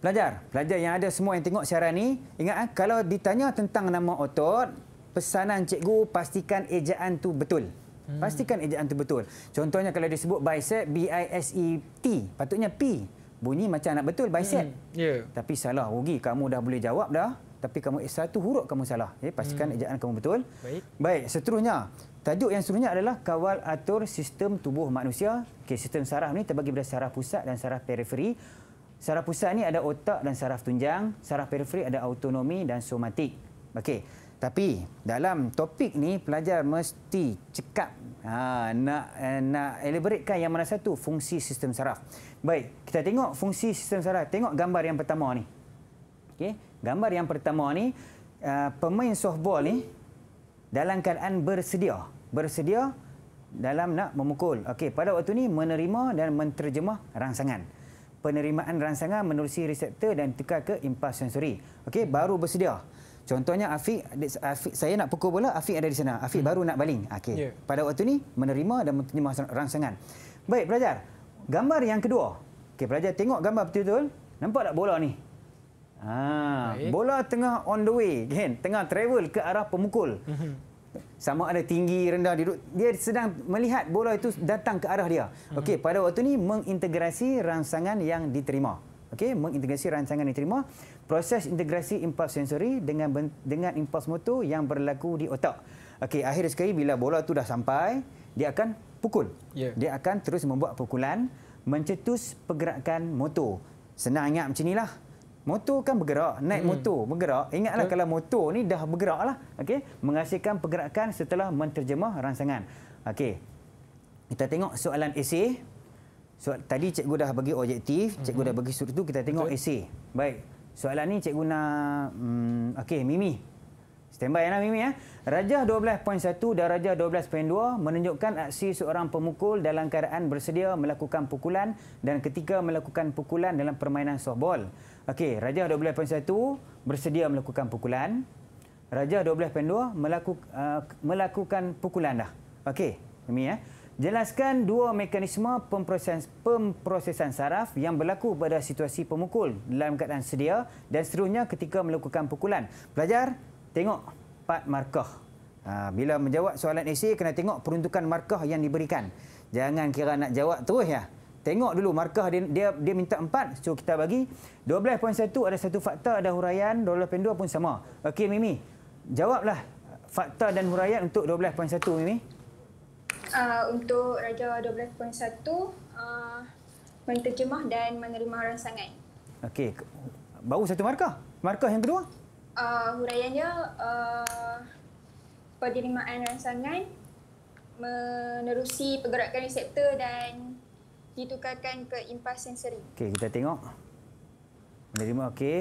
pelajar, pelajar yang ada semua yang tengok siaran ni, ingat eh, kalau ditanya tentang nama otot, pesanan cikgu pastikan ejaan tu betul. Hmm. Pastikan ejaan tu betul. Contohnya kalau disebut bicep, B-I-S-E-T, patutnya P bunyi macam nak betul bicep. Hmm. Yeah. Tapi salah rugi kamu dah boleh jawab dah tapi kamu eh, satu huruf kamu salah. Ya, pastikan hmm. ejaan kamu betul. Baik. Baik, seterusnya. Tajuk yang seterusnya adalah kawal atur sistem tubuh manusia. Okay, sistem saraf ni terbagi pada saraf pusat dan saraf periferi. Saraf pusat ni ada otak dan saraf tunjang, saraf periferi ada autonomi dan somatik. Okey. Tapi dalam topik ni pelajar mesti cekap ha, nak eh, nak elaboratekan yang mana satu fungsi sistem saraf. Baik, kita tengok fungsi sistem saraf. Tengok gambar yang pertama ni. Okey, gambar yang pertama ni uh, pemain softball ni dalam keadaan bersedia, bersedia dalam nak memukul. Okey, pada waktu ni menerima dan menterjemah rangsangan. Penerimaan rangsangan menerusi reseptor dan tukar ke impuls sensori. Okey, baru bersedia. Contohnya Afiq, Afiq saya nak pukul bola, Afiq ada di sana. Afiq hmm. baru nak baling. Okey. Yeah. Pada waktu ni menerima dan menerjemah rangsangan. Baik, pelajar. Gambar yang kedua. Okey, pelajar tengok gambar betul-betul. Nampak tak bola ni? Ha, bola tengah on the way, kan? Tengah travel ke arah pemukul. Mhm. Sama ada tinggi, rendah, duduk. Dia sedang melihat bola itu datang ke arah dia. Mhm. Okey, pada waktu ini mengintegrasi rangsangan yang diterima. Okey, mengintegrasi rangsangan yang diterima, proses integrasi impuls sensori dengan dengan impuls motor yang berlaku di otak. Okey, akhir sekali bila bola itu dah sampai, dia akan pukul. Yeah. Dia akan terus membuat pukulan mencetus pergerakan motor. Senang ingat macam inilah. Motor kan bergerak, naik hmm. motor bergerak. Ingatlah okay. kalau motor ni dah bergerak lah, okay? menghasilkan pergerakan setelah menterjemah rangsangan. Okay, Kita tengok soalan esei. Soal tadi cikgu dah bagi objektif, cikgu mm-hmm. dah mhm. bagi suruh tu kita tengok esei. Baik. Soalan ni cikgu nak hmm, okey, Mimi. Standby lah Mimi ya. Rajah 12.1 dan Rajah 12.2 menunjukkan aksi seorang pemukul dalam keadaan bersedia melakukan pukulan dan ketika melakukan pukulan dalam permainan softball. Okey, Rajah 12.1 bersedia melakukan pukulan. Rajah 12.2 melaku, uh, melakukan pukulan dah. Okey, Mimi ya. Jelaskan dua mekanisme pemproses, pemprosesan saraf yang berlaku pada situasi pemukul dalam keadaan sedia dan seterusnya ketika melakukan pukulan. Pelajar, tengok part markah. Ha, bila menjawab soalan esei, kena tengok peruntukan markah yang diberikan. Jangan kira nak jawab terus ya. Tengok dulu markah dia, dia, dia minta empat. So kita bagi. 12.1 ada satu fakta, ada huraian. 12.2 pun sama. Okey Mimi, jawablah fakta dan huraian untuk 12.1 Mimi. Uh, untuk Raja 12.1, uh, ah, menterjemah dan menerima rangsangan. Okey, baru satu markah. Markah yang kedua? uh, huraiannya uh, penerimaan rangsangan menerusi pergerakan reseptor dan ditukarkan ke impas sensori. Okey, kita tengok. Menerima okey.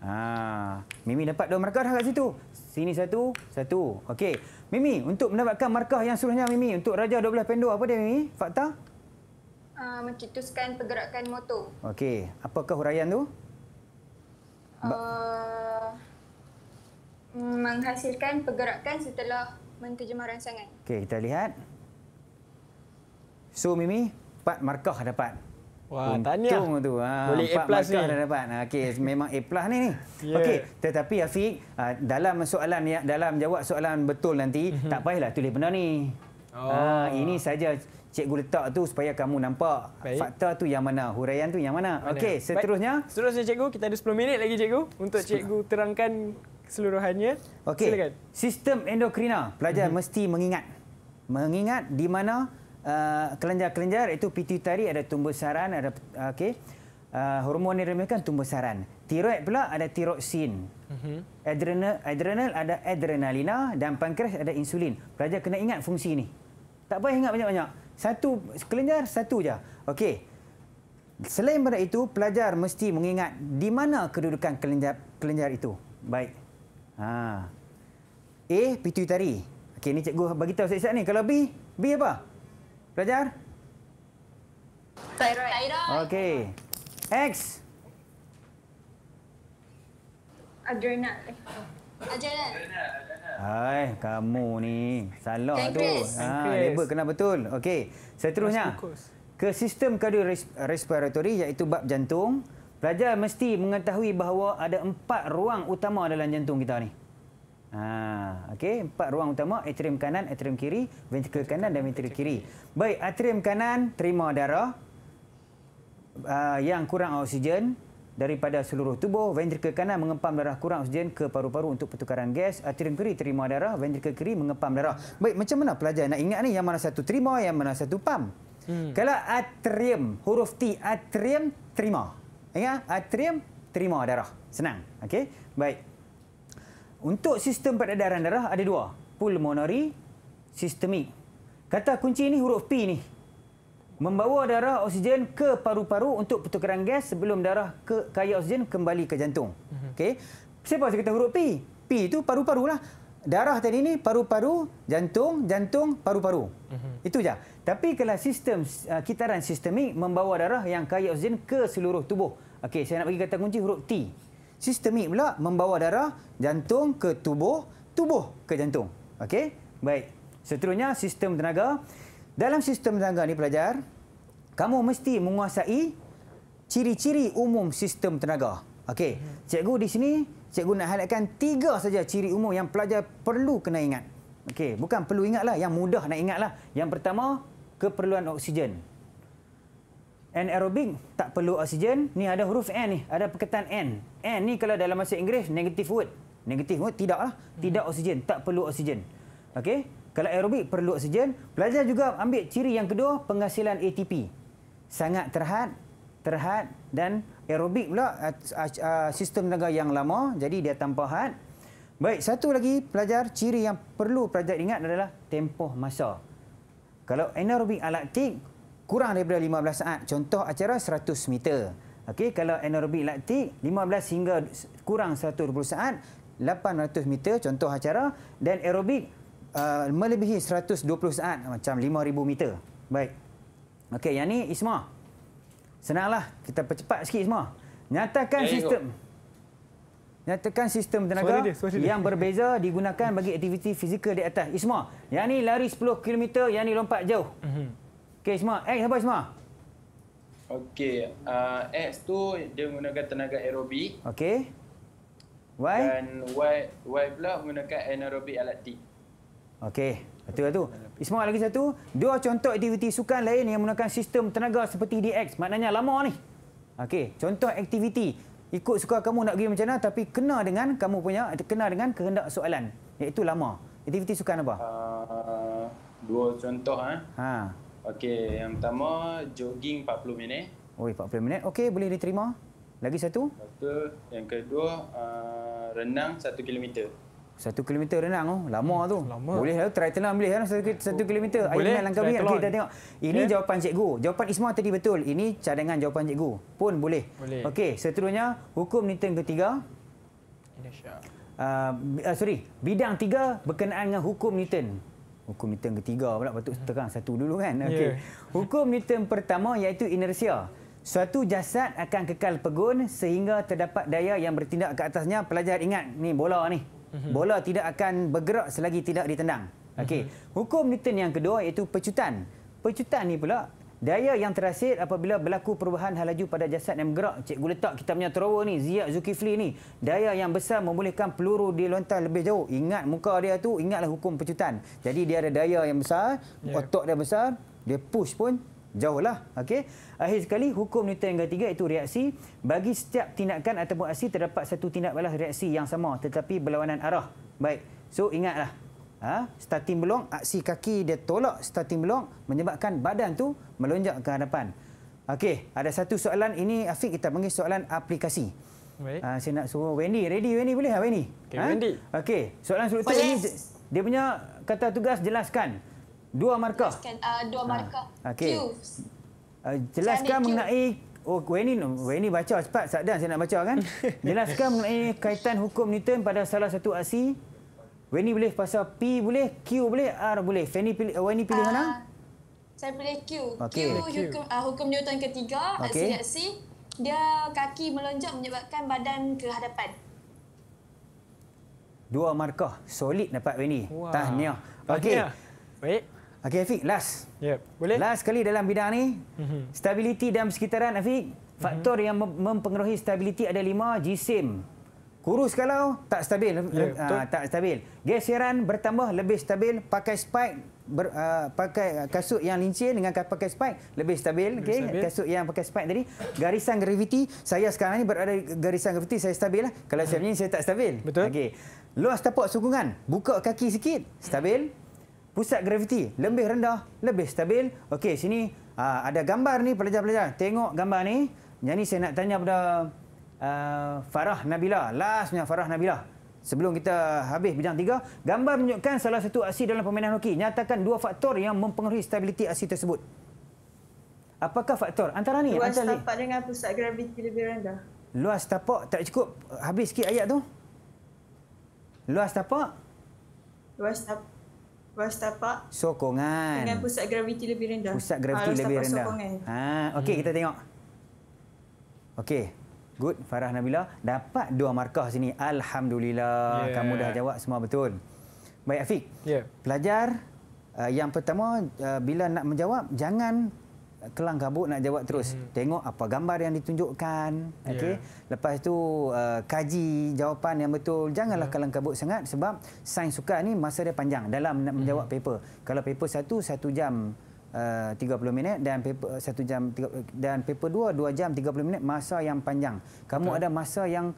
Ha, Mimi dapat dua markah dah kat situ. Sini satu, satu. Okey. Mimi, untuk mendapatkan markah yang seluruhnya Mimi untuk Raja 12 Pendo apa dia Mimi? Fakta? Uh, mencetuskan pergerakan motor. Okey. Apakah huraian tu? Eh, mm, menghasilkan pergerakan setelah menterjemah rangsangan. Okey, kita lihat. So Mimi, empat markah dapat. Wah, tahniah. Untung tu. Ha, Boleh A plus ni. Dah dapat. Ah, okay, memang A plus ni. Yeah. Okey, tetapi Afiq, ah, dalam soalan dalam jawab soalan betul nanti, mhm. tak payahlah tulis benda ni. Oh. Ha, ini saja cikgu letak tu supaya kamu nampak Baik. fakta tu yang mana, huraian tu yang mana. mana? Okey, seterusnya. Baik. Seterusnya cikgu, kita ada 10 minit lagi cikgu untuk cikgu terangkan keseluruhannya. Okey. Silakan. Sistem endokrina, pelajar mm -hmm. mesti mengingat. Mengingat di mana uh, kelenjar-kelenjar uh, iaitu pituitari ada tumbesaran, ada uh, okey. Uh, hormon yang diremehkan tumbesaran. Tiroid pula ada tiroksin. Mhm. Adrenal, adrenal ada adrenalina dan pankreas ada insulin. Pelajar kena ingat fungsi ini. Tak payah ingat banyak-banyak. Satu kelenjar satu je. Okey. Selain daripada itu, pelajar mesti mengingat di mana kedudukan kelenjar kelenjar itu. Baik. Ha. A pituitari. Okey, ni cikgu bagi tahu sekejap ni. Kalau B, B apa? Pelajar? Thyroid. Okey. X. Adrenal. Adrenal. Hai, kamu ni. Salah tu. Ha, label kena betul. Okey. Seterusnya. Ke sistem kardio respiratory iaitu bab jantung. Pelajar mesti mengetahui bahawa ada empat ruang utama dalam jantung kita ni. Ha, okey, empat ruang utama, atrium kanan, atrium kiri, ventrikel kanan dan ventrikel kiri. Baik, atrium kanan terima darah uh, yang kurang oksigen, daripada seluruh tubuh. Ventrikel kanan mengempam darah kurang oksigen ke paru-paru untuk pertukaran gas. Atrium kiri terima darah. Ventrikel kiri mengempam darah. Baik, macam mana pelajar nak ingat ni? Yang mana satu terima, yang mana satu pam? Hmm. Kalau atrium, huruf T, atrium terima. Ingat? Ya, atrium terima darah. Senang. Okey? Baik. Untuk sistem peredaran darah ada dua. Pulmonari, sistemik. Kata kunci ini huruf P ini membawa darah oksigen ke paru-paru untuk pertukaran gas sebelum darah ke kaya oksigen kembali ke jantung. Mhm. Okey. Siapa saya kata huruf P? P itu paru-paru lah. Darah tadi ini paru-paru, jantung, jantung, paru-paru. Uh mhm. -huh. Itu saja. Tapi kalau sistem uh, kitaran sistemik membawa darah yang kaya oksigen ke seluruh tubuh. Okey, saya nak bagi kata kunci huruf T. Sistemik pula membawa darah jantung ke tubuh, tubuh ke jantung. Okey, baik. Seterusnya sistem tenaga. Dalam sistem tenaga ni pelajar, kamu mesti menguasai ciri-ciri umum sistem tenaga. Okey, cikgu di sini cikgu nak highlightkan tiga saja ciri umum yang pelajar perlu kena ingat. Okey, bukan perlu ingatlah, yang mudah nak ingatlah. Yang pertama, keperluan oksigen. Anaerobik tak perlu oksigen. Ni ada huruf N ni, ada perkataan N. N ni kalau dalam bahasa Inggeris negative word. Negative word tidaklah, tidak oksigen, tak perlu oksigen. Okey, kalau aerobik perlu oksigen, pelajar juga ambil ciri yang kedua, penghasilan ATP. Sangat terhad, terhad dan aerobik pula uh, uh, uh, sistem tenaga yang lama, jadi dia tanpa had. Baik, satu lagi pelajar, ciri yang perlu pelajar ingat adalah tempoh masa. Kalau anaerobik laktik, kurang daripada 15 saat. Contoh acara 100 meter. Okey, kalau anaerobik laktik, 15 hingga kurang 120 saat, 800 meter contoh acara. Dan aerobik, Uh, melebihi 120 saat macam 5000 meter. Baik. Okey, yang ni Isma. Senanglah, kita percepat sikit Isma. Nyatakan ya, ya, ya. sistem ingat. Nyatakan sistem tenaga suara dia, suara dia. yang berbeza digunakan bagi aktiviti fizikal di atas. Isma, yang ni lari 10 km, yang ni lompat jauh. Mhm. Okey Isma, eh apa Isma? Okey, uh, X tu dia menggunakan tenaga aerobik. Okey. Y? Dan Y, y pula menggunakan anaerobik alatik. Okey, satu lah tu. Ismail lagi satu, dua contoh aktiviti sukan lain yang menggunakan sistem tenaga seperti DX. Maknanya lama ni. Okey, contoh aktiviti ikut suka kamu nak pergi macam mana tapi kena dengan kamu punya kena dengan kehendak soalan iaitu lama. Aktiviti sukan apa? Uh, dua contoh eh. Ha. Okey, yang pertama jogging 40 minit. Oi, 40 minit. Okey, boleh diterima. Lagi satu? Lepas yang kedua uh, renang satu kilometer. Satu kilometer renang Oh. Lama tu. Lama. Boleh lah. Try tenang boleh lah. Satu, satu kilometer. Boleh. Ayah langkah okay, kita tengok. Ini okay. Ya. jawapan cikgu. Jawapan Isma tadi betul. Ini cadangan jawapan cikgu. Pun boleh. Boleh. Okey. Seterusnya, hukum Newton ketiga. Indonesia. Uh, sorry. Bidang tiga berkenaan dengan hukum Newton. Hukum Newton ketiga pula. Patut hmm. terang satu dulu kan. Ya. Okey. Yeah. Hukum Newton pertama iaitu inersia. Suatu jasad akan kekal pegun sehingga terdapat daya yang bertindak ke atasnya. Pelajar ingat ni bola ni. Mhm. Bola tidak akan bergerak selagi tidak ditendang. Okey. Mhm. Hukum Newton yang kedua iaitu pecutan. Pecutan ni pula daya yang terhasil apabila berlaku perubahan halaju pada jasad yang bergerak. Cikgu letak kita punya thrower ni, Ziyad Zulkifli ni. Daya yang besar membolehkan peluru dilontar lebih jauh. Ingat muka dia tu, ingatlah hukum pecutan. Jadi dia ada daya yang besar, yeah. otot dia besar, dia push pun jauhlah. Okey. Akhir sekali, hukum Newton yang ketiga itu reaksi. Bagi setiap tindakan ataupun aksi, terdapat satu tindak balas reaksi yang sama tetapi berlawanan arah. Baik, so ingatlah. Ha? Starting block, aksi kaki dia tolak starting block menyebabkan badan tu melonjak ke hadapan. Okey, ada satu soalan ini Afiq kita panggil soalan aplikasi. Baik. Ha, saya nak suruh Wendy. Ready Wendy boleh tak Wendy? Okey, ha? Wendy. Okey, soalan suruh yes. dia punya kata tugas jelaskan. Dua markah. Jelaskan uh, dua ah, markah. Ha. Okey. Eh, jelaskan Chani mengenai Oh, Weni, Weni baca cepat. Sadan saya nak baca kan. Jelaskan mengenai kaitan hukum Newton pada salah satu aksi. Weni boleh pasal P boleh, Q boleh, R boleh. Weni pilih, Weni pilih uh, mana? Saya pilih Q. Okay. Q, Q. Hukum, uh, hukum Newton ketiga, okay. aksi-aksi. Dia kaki melonjak menyebabkan badan ke hadapan. Dua markah. Solid dapat Weni. Wow. Tahniah. Okey. Baik. Okey, Afiq, last. Ya, yeah. boleh. Last sekali dalam bidang ni, mm-hmm. stabiliti dalam sekitaran, Afiq. Faktor mm-hmm. yang mempengaruhi stabiliti ada lima, jisim. Kurus kalau, tak stabil. Yeah, ya, eh, uh, tak stabil. Geseran bertambah lebih stabil. Pakai spike, ber, uh, pakai kasut yang lincin dengan pakai spike, lebih stabil. Okay. Kasut yang pakai spike tadi. Garisan graviti, saya sekarang ni berada di garisan graviti, saya stabil. lah. Kalau mhm. saya ni, saya tak stabil. Betul. Okay. Luas tapak sokongan, buka kaki sikit, stabil. Mm-hmm pusat graviti lebih rendah, lebih stabil. Okey, sini ah, ada gambar ni pelajar-pelajar. Tengok gambar ni. Yang ni saya nak tanya pada uh, ah, Farah Nabila. Lastnya Farah Nabila. Sebelum kita habis bidang tiga, gambar menunjukkan salah satu aksi dalam permainan hoki. Nyatakan dua faktor yang mempengaruhi stabiliti aksi tersebut. Apakah faktor? Antara ni. Luas tapak ni. dengan pusat graviti lebih rendah. Luas tapak tak cukup. Habis sikit ayat tu. Luas tapak. Luas tapak. Wastafak sokongan dengan pusat graviti lebih rendah. Pusat ah, graviti ha, lebih rendah. Sokongan. Ha, okey kita tengok. Okey. Good Farah Nabila dapat dua markah sini. Alhamdulillah. Yeah. Kamu dah jawab semua betul. Baik Afiq. Yeah. Pelajar uh, yang pertama uh, bila nak menjawab jangan kelang kabut nak jawab terus hmm. tengok apa gambar yang ditunjukkan yeah. okey ya. lepas tu uh, kaji jawapan yang betul janganlah yeah. Hmm. kelang kabut sangat sebab sains suka ni masa dia panjang dalam nak menjawab hmm. paper kalau paper satu satu jam eh, uh, 30 minit dan paper satu jam dan paper dua dua jam 30 minit masa yang panjang kamu betul. ada masa yang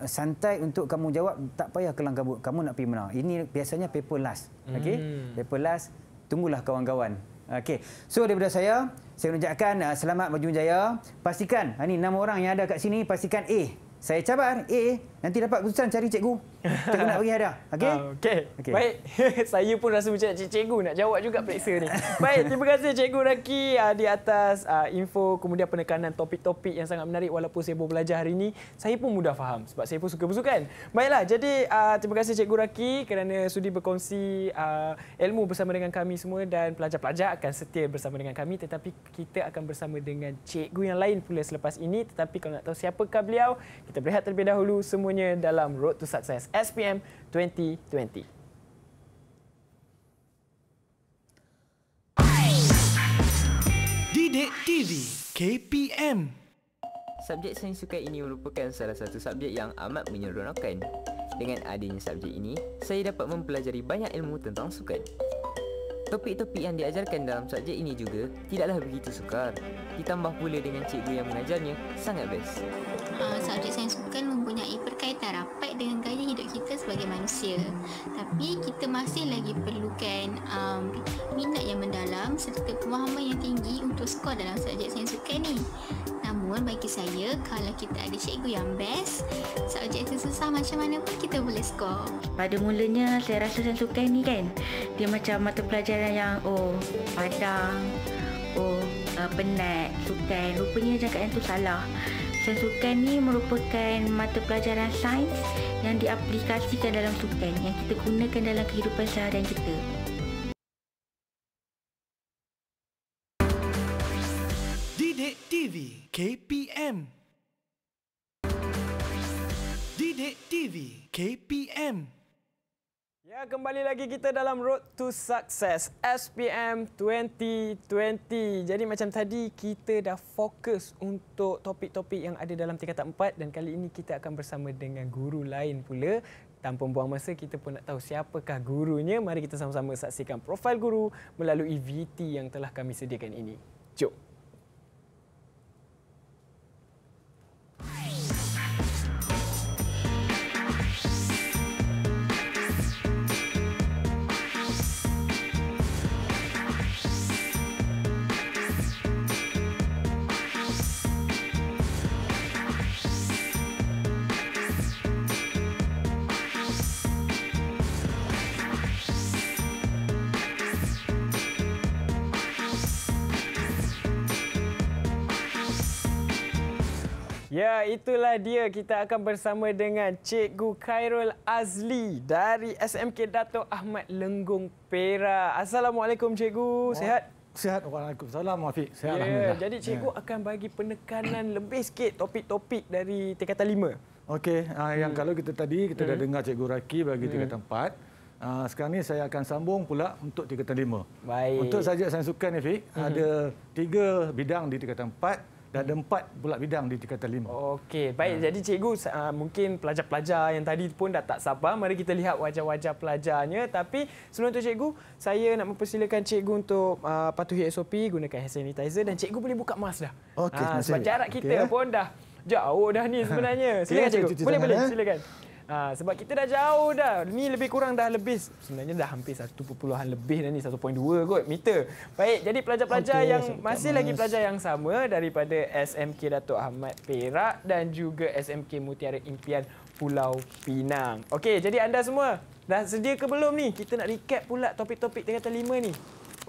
eh, santai untuk kamu jawab tak payah kelang kabut kamu nak pergi mana ini biasanya paper last okey hmm. paper last tunggulah kawan-kawan Okey. So daripada saya, saya ucapkan uh, selamat jaya. Pastikan ini ha, enam orang yang ada kat sini pastikan A. Saya cabar A Nanti dapat keputusan cari cikgu. Cikgu nak bagi hadiah. Okey? Okey. Okay. Baik. Saya pun rasa macam cikgu nak jawab juga periksa ni. Baik, terima kasih cikgu Raki ah, di atas ah, info kemudian penekanan topik-topik yang sangat menarik walaupun saya baru belajar hari ini. Saya pun mudah faham sebab saya pun suka bersukan. Baiklah, jadi ah, terima kasih cikgu Raki kerana sudi berkongsi ilmu bersama dengan kami semua dan pelajar-pelajar akan setia bersama dengan kami tetapi kita akan bersama dengan cikgu yang lain pula selepas ini tetapi kalau nak tahu siapakah beliau, kita berehat terlebih dahulu semua semuanya dalam Road to Success SPM 2020. Didik TV KPM Subjek saya suka ini merupakan salah satu subjek yang amat menyeronokkan. Dengan adanya subjek ini, saya dapat mempelajari banyak ilmu tentang sukan. Topik-topik yang diajarkan dalam subjek ini juga tidaklah begitu sukar. Ditambah pula dengan cikgu yang mengajarnya sangat best. Uh, subjek manusia tapi kita masih lagi perlukan um, minat yang mendalam serta pemahaman yang tinggi untuk skor dalam subjek saya suka ni namun bagi saya kalau kita ada cikgu yang best subjek itu susah macam mana pun kita boleh skor pada mulanya saya rasa saya suka ni kan dia macam mata pelajaran yang oh padang oh uh, penat sukan rupanya cakap yang tu salah Sensukan ni merupakan mata pelajaran sains yang diaplikasikan dalam sukan yang kita gunakan dalam kehidupan seharian kita. Didik TV KPM Didik TV KPM Ya, kembali lagi kita dalam Road to Success SPM 2020. Jadi macam tadi kita dah fokus untuk topik-topik yang ada dalam tingkatan empat dan kali ini kita akan bersama dengan guru lain pula. Tanpa buang masa, kita pun nak tahu siapakah gurunya. Mari kita sama-sama saksikan profil guru melalui VT yang telah kami sediakan ini. Jom. Ya, itulah dia. Kita akan bersama dengan Cikgu Khairul Azli dari SMK Dato' Ahmad Lenggong Perak. Assalamualaikum, Cikgu. Sehat. Sehat. Waalaikumsalam, Afiq. Sihat, ya, Jadi, ya. Cikgu ya. akan bagi penekanan lebih sikit topik-topik dari tingkatan lima. Okey. Uh, yang hmm. kalau kita tadi, kita hmm. dah dengar Cikgu Raki bagi hmm. tingkatan empat. Ah, sekarang ni saya akan sambung pula untuk tingkatan lima. Baik. Untuk sahaja saya suka Afiq, hmm. ada tiga bidang di tingkatan empat dah ada empat bulat bidang di tingkatan lima. Okey, baik. Ha. Jadi cikgu, ah, mungkin pelajar-pelajar yang tadi pun dah tak sabar. Mari kita lihat wajah-wajah pelajarnya. Tapi sebelum itu cikgu, saya nak mempersilakan cikgu untuk uh, patuhi SOP, gunakan hand sanitizer dan cikgu boleh buka mask dah. Okey, ha, sebab jarak kita okay. pun dah jauh dah ni sebenarnya. Silakan okay, cikgu. Boleh, boleh. Eh. Silakan. Ha, sebab kita dah jauh dah. Ni lebih kurang dah lebih. Sebenarnya dah hampir satu 1.0 lebih dah ni. 1.2 kot meter. Baik, jadi pelajar-pelajar okay, yang masih mas. lagi pelajar yang sama daripada SMK Datuk Ahmad Perak dan juga SMK Mutiara Impian Pulau Pinang. Okey, jadi anda semua dah sedia ke belum ni? Kita nak recap pula topik-topik tingkatan 5 ni.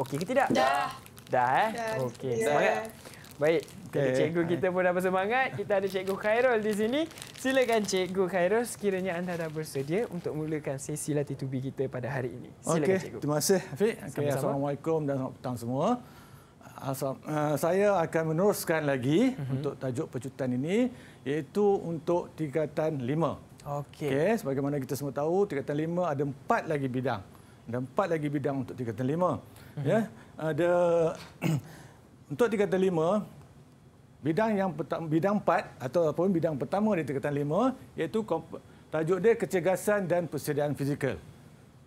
Okey ke tidak? Dah. Dah eh? Okey, semangat. Yeah. Baik, okay. cikgu kita pun dah bersemangat. Kita ada cikgu Khairul di sini. Silakan cikgu Khairul sekiranya anda dah bersedia untuk mulakan sesi latih 2 kita pada hari ini. Silakan okay. cikgu. Terima kasih, Afiq. Okay. Assalamualaikum dan selamat petang semua. Assalam, uh, eh, saya akan meneruskan lagi uh mhm. -huh. untuk tajuk pecutan ini iaitu untuk tingkatan lima. Okey. Okay. Sebagaimana kita semua tahu, tingkatan lima ada empat lagi bidang. Ada empat lagi bidang untuk tingkatan lima. Uh mhm. -huh. yeah. Ada untuk tingkatan lima bidang yang bidang 4 ataupun bidang pertama di tingkatan lima iaitu tajuk dia kecergasan dan persediaan fizikal.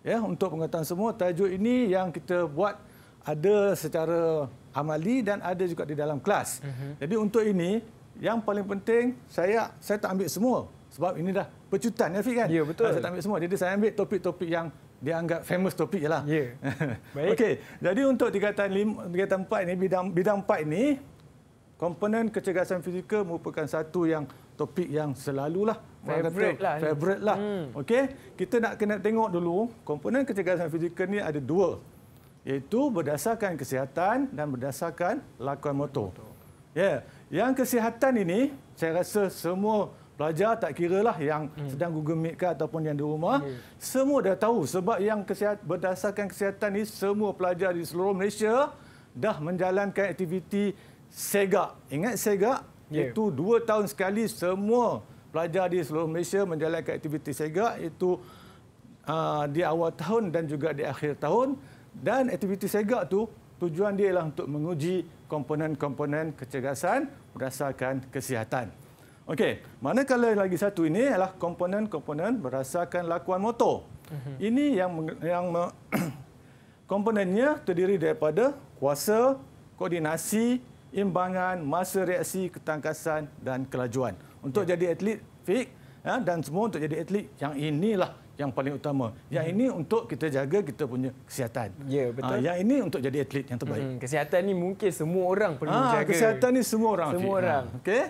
Ya, untuk pengetahuan semua tajuk ini yang kita buat ada secara amali dan ada juga di dalam kelas. Uh-huh. Jadi untuk ini yang paling penting saya saya tak ambil semua sebab ini dah pecutan. ya Fik kan? Ya betul. Ah, saya tak ambil semua. Jadi saya ambil topik-topik yang dia anggap famous topik jelah. Ya. Yeah. Okey, jadi untuk tingkatan 5 tingkatan 4 ni bidang bidang 4 ini komponen kecergasan fizikal merupakan satu yang topik yang selalu lah favorite lah. Favorite lah. Hmm. Okey, kita nak kena tengok dulu komponen kecergasan fizikal ni ada dua iaitu berdasarkan kesihatan dan berdasarkan lakuan motor. motor. Ya, yeah. yang kesihatan ini saya rasa semua pelajar tak kira lah yang hmm. sedang Google Meet ke ataupun yang di rumah hmm. semua dah tahu sebab yang kesihat, berdasarkan kesihatan ni semua pelajar di seluruh Malaysia dah menjalankan aktiviti sega. ingat sega yeah. itu dua tahun sekali semua pelajar di seluruh Malaysia menjalankan aktiviti sega itu uh, di awal tahun dan juga di akhir tahun dan aktiviti sega tu tujuan dia ialah untuk menguji komponen-komponen kecergasan berdasarkan kesihatan Okey, manakala lagi satu ini adalah komponen-komponen berasaskan lakuan motor. Mhm. Ini yang yang komponennya terdiri daripada kuasa, koordinasi, imbangan, masa reaksi, ketangkasan dan kelajuan. Untuk ya. jadi atlet fit ya, dan semua untuk jadi atlet yang inilah yang paling utama. Yang hmm. ini untuk kita jaga kita punya kesihatan. Ya, betul. Ha, yang ini untuk jadi atlet yang terbaik. Hmm. Kesihatan ni mungkin semua orang perlu ha, jaga. kesihatan ni semua orang. Semua fit. orang. Ha, Okey.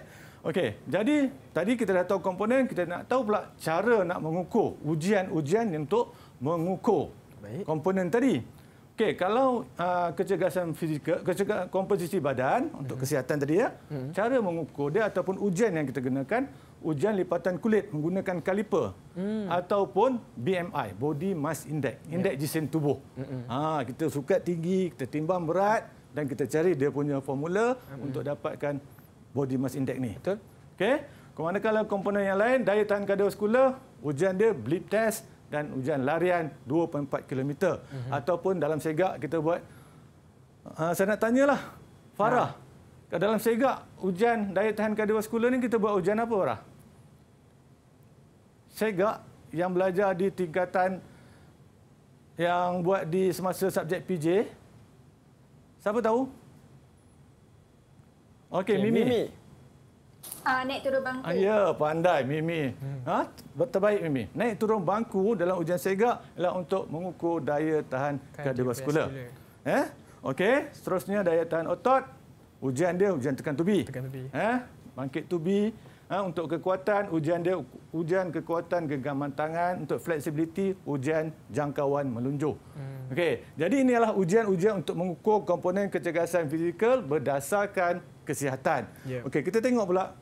Okey, jadi tadi kita dah tahu komponen, kita nak tahu pula cara nak mengukur ujian-ujian untuk mengukur Baik. komponen tadi. Okey, kalau uh, kecergasan fizikal, kecergasan komposisi badan untuk mhm. kesihatan tadi ya, hmm. cara mengukur dia ataupun ujian yang kita gunakan, ujian lipatan kulit menggunakan kaliper hmm. ataupun BMI, body mass index, ya. indeks jisim tubuh. Hmm. Ha, kita suka tinggi, kita timbang berat dan kita cari dia punya formula hmm. untuk dapatkan body mass index ni. Betul. Okey. Kemana kalau komponen yang lain, daya tahan kardiovaskular, ujian dia blip test dan ujian larian 2.4 km. Uh -huh. Ataupun dalam segak kita buat, uh, saya nak tanyalah Farah, ha. dalam segak ujian daya tahan kardiovaskular ni kita buat ujian apa Farah? Segak yang belajar di tingkatan yang buat di semasa subjek PJ, Siapa tahu? Okey, Mimi. Mimi. Uh, naik turun bangku. Ah, ya, pandai Mimi. Hmm. Ha, terbaik Mimi. Naik turun bangku dalam ujian segak ialah untuk mengukur daya tahan kardiovaskular. Eh? Okey, seterusnya daya tahan otot. Ujian dia ujian tekan tubi. Tekan tubi. Eh? Bangkit tubi. Ha, untuk kekuatan, ujian dia ujian kekuatan genggaman tangan. Untuk fleksibiliti, ujian jangkauan melunjuk. Hmm. Okey, jadi inilah ujian-ujian untuk mengukur komponen kecergasan fizikal berdasarkan kesihatan. Yeah. Okey, kita tengok pula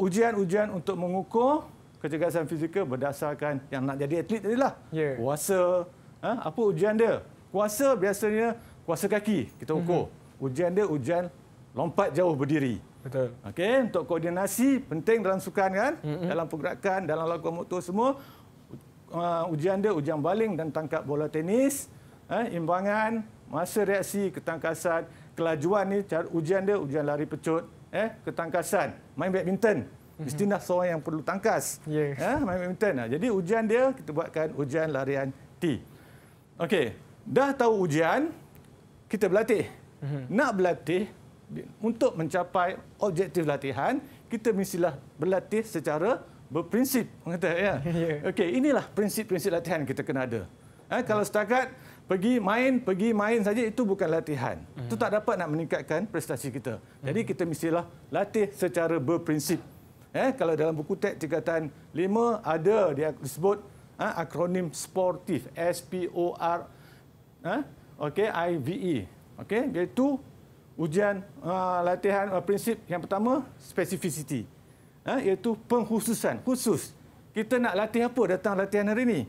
ujian-ujian untuk mengukur kecergasan fizikal berdasarkan yang nak jadi atlet tadilah. Yeah. Kuasa, ha? apa ujian dia? Kuasa biasanya kuasa kaki kita mhm. ukur. Mm-hmm. Ujian dia ujian lompat jauh berdiri. Betul. Okey, untuk koordinasi penting dalam sukan kan? Mm-hmm. Dalam pergerakan, dalam lakon motor semua. Uh, ujian dia ujian baling dan tangkap bola tenis, ha? imbangan, masa reaksi, ketangkasan kelajuan ni ujian dia ujian lari pecut eh ketangkasan main badminton mhm. mesti nak seorang yang perlu tangkas ya yeah. eh, main badminton jadi ujian dia kita buatkan ujian larian T okey dah tahu ujian kita berlatih mhm. nak berlatih untuk mencapai objektif latihan kita mestilah berlatih secara berprinsip kata ya yeah. okey inilah prinsip-prinsip latihan kita kena ada eh, kalau setakat pergi main pergi main saja itu bukan latihan hmm. itu tak dapat nak meningkatkan prestasi kita jadi kita mestilah latih secara berprinsip eh kalau dalam buku teks tingkatan 5 ada dia disebut ha, akronim sportif S P O R ha, eh, okey I V E okey iaitu ujian ha, latihan ha, prinsip yang pertama specificity ha, iaitu penghususan khusus kita nak latih apa datang latihan hari ini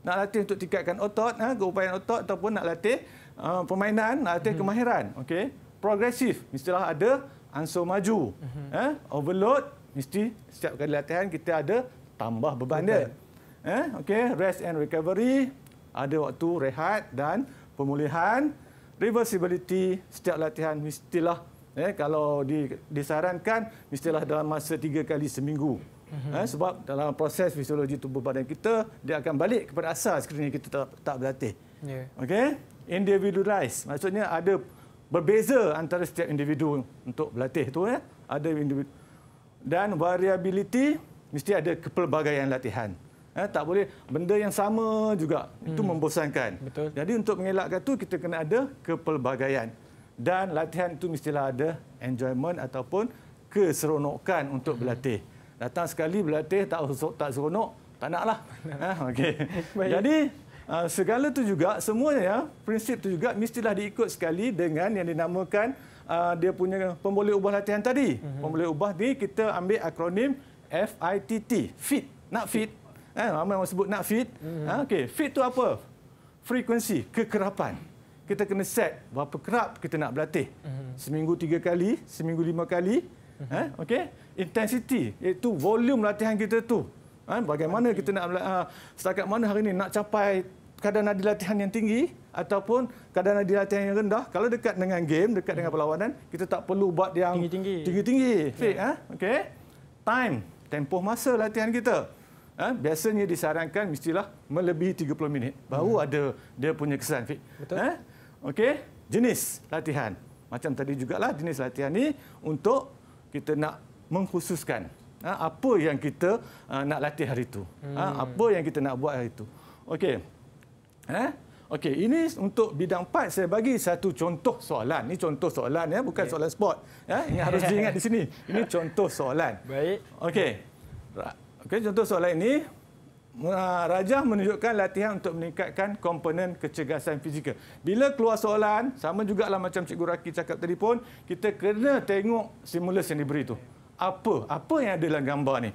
nak latih untuk tingkatkan otot, ha, keupayaan otot ataupun nak latih uh, permainan, nak latih hmm kemahiran. Okay, Progresif mestilah ada ansur maju. hmm Eh, overload mesti setiap kali latihan kita ada tambah beban dia. Eh, ha? okey, rest and recovery, ada waktu rehat dan pemulihan. Reversibility setiap latihan mestilah eh kalau disarankan mestilah dalam masa tiga kali seminggu. Mm -hmm. ha, sebab dalam proses fisiologi tubuh badan kita, dia akan balik kepada asal sekiranya kita tak, tak berlatih. Yeah. Okay? Individualized. Maksudnya ada berbeza antara setiap individu untuk berlatih itu. Ya? Eh? Ada individu. Dan variability, mesti ada kepelbagaian latihan. Ha, tak boleh benda yang sama juga. Mm. Itu hmm. membosankan. Betul. Jadi untuk mengelakkan itu, kita kena ada kepelbagaian. Dan latihan itu mestilah ada enjoyment ataupun keseronokan untuk hmm. berlatih. Mm datang sekali berlatih tak tak seronok tak naklah ha okey jadi ha, segala tu juga semuanya ya prinsip tu juga mestilah diikut sekali dengan yang dinamakan ha, dia punya pemboleh ubah latihan tadi mm-hmm. pemboleh ubah ni kita ambil akronim FITT fit nak fit eh ha, ramai orang sebut nak fit mm-hmm. ha okey fit tu apa frekuensi kekerapan kita kena set berapa kerap kita nak berlatih mhm. seminggu tiga kali seminggu lima kali eh? okey intensity iaitu volume latihan kita tu eh? bagaimana okay. kita nak uh, setakat mana hari ini nak capai kadar nadi latihan yang tinggi ataupun kadar nadi latihan yang rendah kalau dekat dengan game dekat dengan hmm. perlawanan kita tak perlu buat yang tinggi-tinggi tinggi yeah. eh? okey time tempoh masa latihan kita eh? biasanya disarankan mestilah melebihi 30 minit baru hmm. ada dia punya kesan fit betul eh? okey jenis latihan macam tadi jugalah jenis latihan ini untuk kita nak mengkhususkan ah, apa yang kita ah, nak latih hari itu. Ha, hmm. ah, apa yang kita nak buat hari itu. Okey. Eh? Okey, ini untuk bidang 4 saya bagi satu contoh soalan. Ini contoh soalan ya, bukan okay. soalan sport. Ya, ini harus diingat di sini. Ini contoh soalan. Baik. Okey. Okey, contoh soalan ini Rajah menunjukkan latihan untuk meningkatkan komponen kecergasan fizikal. Bila keluar soalan, sama juga jugalah macam Cikgu Raki cakap tadi pun, kita kena tengok simulus yang diberi itu. Apa? Apa yang ada dalam gambar ni?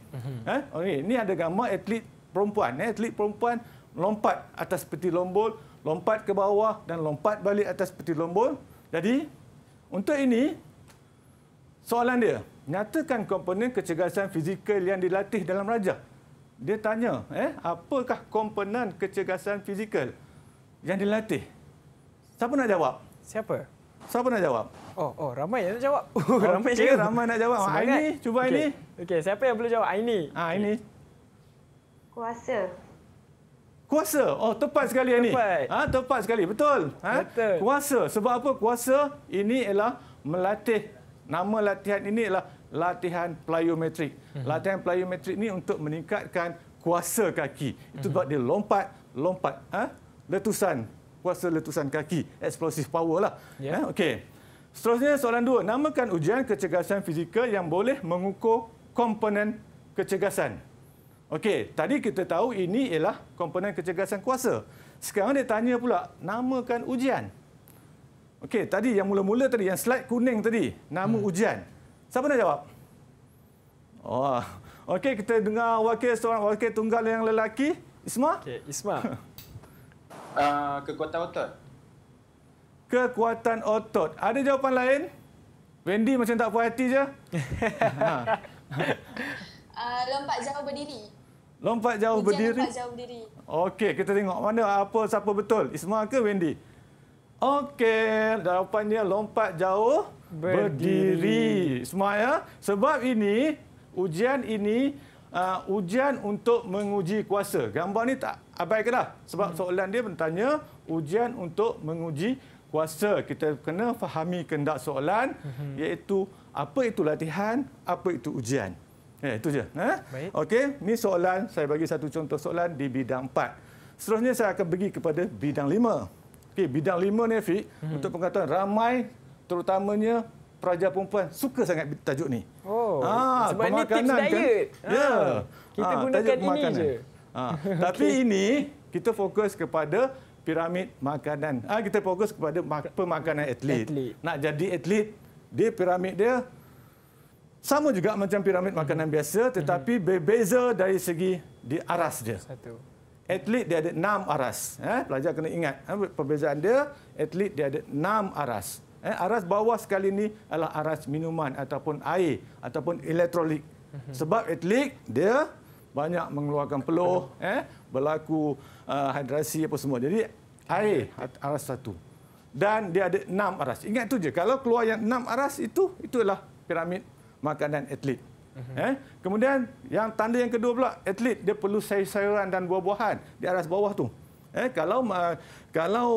Eh? Okay. Ini ada gambar atlet perempuan. Eh, atlet perempuan lompat atas peti lombol, lompat ke bawah dan lompat balik atas peti lombol. Jadi, untuk ini, soalan dia, nyatakan komponen kecergasan fizikal yang dilatih dalam rajah dia tanya, eh, apakah komponen kecergasan fizikal yang dilatih? Siapa nak jawab? Siapa? Siapa nak jawab? Oh, oh ramai yang nak jawab. Oh, ramai okay, juga. ramai nak jawab. Ah, Semangat. Aini, cuba okay. Aini. Okey, siapa yang boleh jawab? Aini. Ha, ah, ini. Kuasa. Kuasa. Oh, tepat sekali Ini. Tepat. Ha, tepat sekali. Betul. Ha? Betul. Kuasa. Sebab apa? Kuasa ini ialah melatih. Nama latihan ini ialah latihan plyometrik. Mhm. Latihan plyometrik ni untuk meningkatkan kuasa kaki. Itu mhm. buat dia lompat, lompat, ha? letusan, kuasa letusan kaki, explosive power lah. Yeah. Ha? Okey. Seterusnya soalan dua, namakan ujian kecergasan fizikal yang boleh mengukur komponen kecergasan. Okey, tadi kita tahu ini ialah komponen kecergasan kuasa. Sekarang dia tanya pula, namakan ujian. Okey, tadi yang mula-mula tadi, yang slide kuning tadi, nama hmm. ujian. Siapa nak jawab? Oh, okey kita dengar wakil seorang wakil tunggal yang lelaki, Isma. Okey, Isma. uh, kekuatan otot. Kekuatan otot. Ada jawapan lain? Wendy macam tak puas hati je. uh, lompat jauh berdiri. Lompat jauh Hujan berdiri. Lompat jauh berdiri. Okey, kita tengok mana apa siapa betul. Isma ke Wendy? Okey, jawapannya lompat jauh berdiri. berdiri. Semua ya. Sebab ini ujian ini uh, ujian untuk menguji kuasa. Gambar ni tak abai ke dah? Sebab hmm. soalan dia bertanya ujian untuk menguji kuasa. Kita kena fahami kehendak soalan hmm. iaitu apa itu latihan, apa itu ujian. Ya, itu je. Ha? Okey, Ini soalan saya bagi satu contoh soalan di bidang 4. Seterusnya saya akan pergi kepada bidang 5. Okey, bidang 5 ni Fik, hmm. untuk pengetahuan ramai terutamanya peraja perempuan suka sangat tajuk ni. Oh. Ah, sebab ini tips kan? diet. Kan? Ha. Ya. Ah, ah, kita ah, gunakan ini makanan. je. Ah, tapi ini kita fokus kepada piramid makanan. Ah, kita fokus kepada pemakanan atlet. atlet. Nak jadi atlet, dia piramid dia sama juga macam piramid hmm. makanan biasa hmm. tetapi hmm. berbeza dari segi di aras dia. Satu. Atlet dia ada enam aras. Eh, pelajar kena ingat eh, perbezaan dia. Atlet dia ada enam aras. Eh, aras bawah sekali ni adalah aras minuman ataupun air ataupun elektrolit. Mhm. Sebab atlet dia banyak mengeluarkan peluh, eh, berlaku uh, hidrasi apa semua. Jadi air aras satu. Dan dia ada enam aras. Ingat tu je. Kalau keluar yang enam aras itu, itulah piramid makanan atlet. Mhm. Eh? Kemudian yang tanda yang kedua pula, atlet dia perlu sayur-sayuran dan buah-buahan di aras bawah tu. Eh, kalau uh, kalau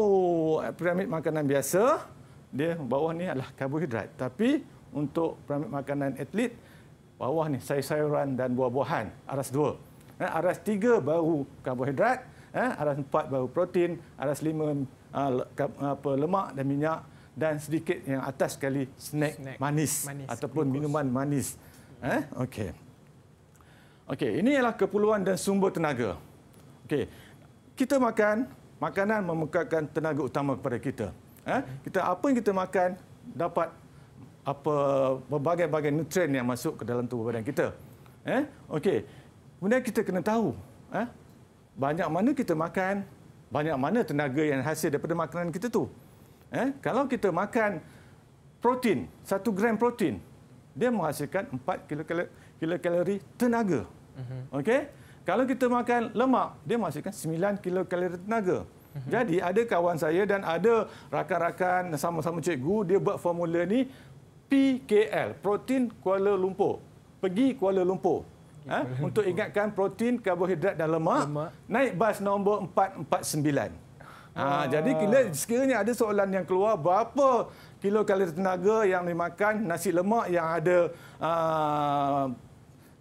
eh, piramid makanan biasa, dia bawah ni adalah karbohidrat. Tapi untuk piramid makanan atlet, bawah ni sayur-sayuran dan buah-buahan, aras dua. Eh, aras tiga baru karbohidrat, eh, aras empat baru protein, aras lima uh, apa, lemak dan minyak dan sedikit yang atas sekali snack, snack. Manis, manis, ataupun glukos. minuman manis. Eh? Okey. Okey, ini ialah keperluan dan sumber tenaga. Okey. Kita makan, makanan memukakan tenaga utama kepada kita eh? kita apa yang kita makan dapat apa berbagai-bagai nutrien yang masuk ke dalam tubuh badan kita eh okey kemudian kita kena tahu eh banyak mana kita makan banyak mana tenaga yang hasil daripada makanan kita tu eh kalau kita makan protein satu gram protein dia menghasilkan 4 kilokalori kilo kalori tenaga. Mhm. Okey? Kalau kita makan lemak, dia menghasilkan 9 kalori tenaga. Mhm. Jadi ada kawan saya dan ada rakan-rakan sama-sama cikgu dia buat formula ni PKL protein Kuala Lumpur. Pergi Kuala Lumpur. Ha? untuk ingatkan protein, karbohidrat dan lemak, lemak. naik bas nombor 449. Ha, ah. Ha, jadi kita sekiranya ada soalan yang keluar berapa kalori tenaga yang dimakan nasi lemak yang ada uh,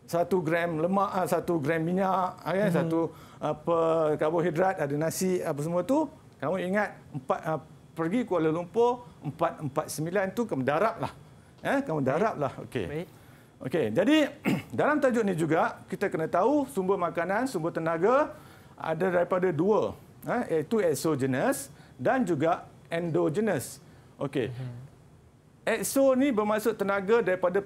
satu gram lemak, ah, satu gram minyak, ah, ya, mhm. satu hmm apa karbohidrat, ada nasi apa semua tu, kamu ingat empat uh, pergi Kuala Lumpur 449 tu kamu daraplah. Eh, kamu daraplah. Okey. Okey, jadi dalam tajuk ni juga kita kena tahu sumber makanan, sumber tenaga ada daripada dua, eh, iaitu exogenous dan juga endogenous. Okey. Mhm. Exo ni bermaksud tenaga daripada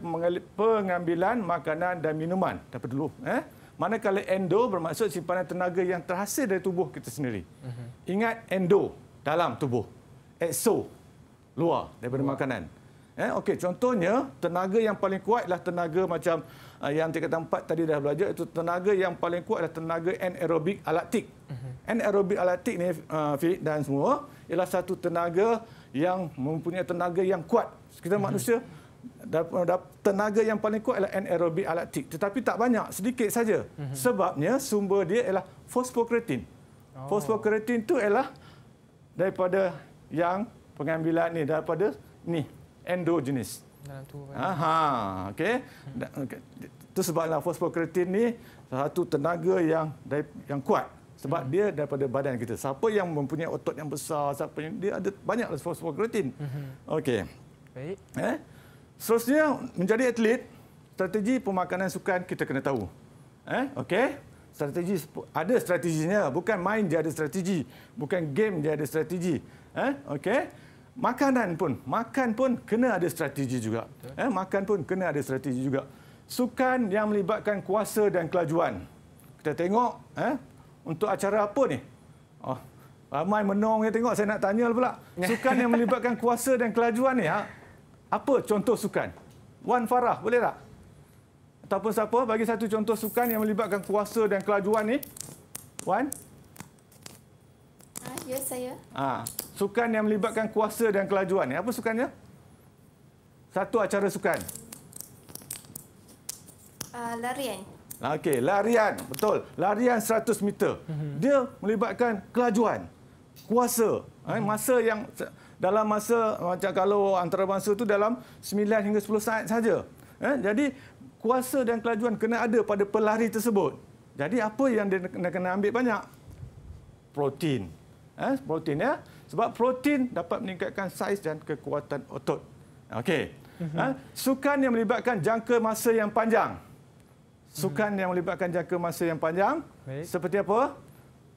pengambilan makanan dan minuman. Dapat dulu, eh. Manakala endo bermaksud simpanan tenaga yang terhasil dari tubuh kita sendiri. Mhm. Ingat endo dalam tubuh. Exo luar daripada luar. makanan. Eh, okay contohnya tenaga yang paling kuat ialah tenaga macam uh, yang tingkat empat tadi dah belajar itu tenaga yang paling kuat adalah tenaga anaerobik alatik. Uh-huh. Mhm. Anaerobik alatik ni uh, dan semua ialah satu tenaga yang mempunyai tenaga yang kuat. Kita uh-huh. Mhm. manusia tenaga yang paling kuat adalah anaerobik alatik, tetapi tak banyak sedikit saja mhm. sebabnya sumber dia ialah fosfokreatin oh. fosfokreatin itu adalah daripada yang pengambilan ni daripada ni endogenis. Kan? ha okay. Hmm. itu sebablah fosfokreatin ni satu tenaga yang yang kuat sebab hmm. dia daripada badan kita siapa yang mempunyai otot yang besar siapa yang dia ada banyaklah fosfokreatin mhm. Okay. eh? Seterusnya, menjadi atlet, strategi pemakanan sukan kita kena tahu. Eh, okey. Strategi ada strateginya, bukan main dia ada strategi, bukan game dia ada strategi. Eh, okey. Makanan pun, makan pun kena ada strategi juga. Eh, makan pun kena ada strategi juga. Sukan yang melibatkan kuasa dan kelajuan. Kita tengok, eh, untuk acara apa ni? Oh, ramai menong yang tengok, saya nak tanya pula. Sukan yang melibatkan kuasa dan kelajuan ni, ha? Apa contoh sukan? Wan Farah, boleh tak? Ataupun siapa bagi satu contoh sukan yang melibatkan kuasa dan kelajuan ni? Wan? Ah, ya, saya. Ah, sukan yang melibatkan kuasa dan kelajuan ni. Apa sukannya? Satu acara sukan. Uh, larian. Okey, larian. Betul. Larian 100 meter. Mhm. Dia melibatkan kelajuan, kuasa, eh, mhm. masa yang dalam masa macam kalau antarabangsa itu dalam 9 hingga 10 saat saja. Eh, jadi kuasa dan kelajuan kena ada pada pelari tersebut. Jadi apa yang dia kena, ambil banyak? Protein. Eh, protein ya. Sebab protein dapat meningkatkan saiz dan kekuatan otot. Okey. Mhm. Eh, sukan yang melibatkan jangka masa yang panjang. Sukan mhm. yang melibatkan jangka masa yang panjang. Baik. Seperti apa?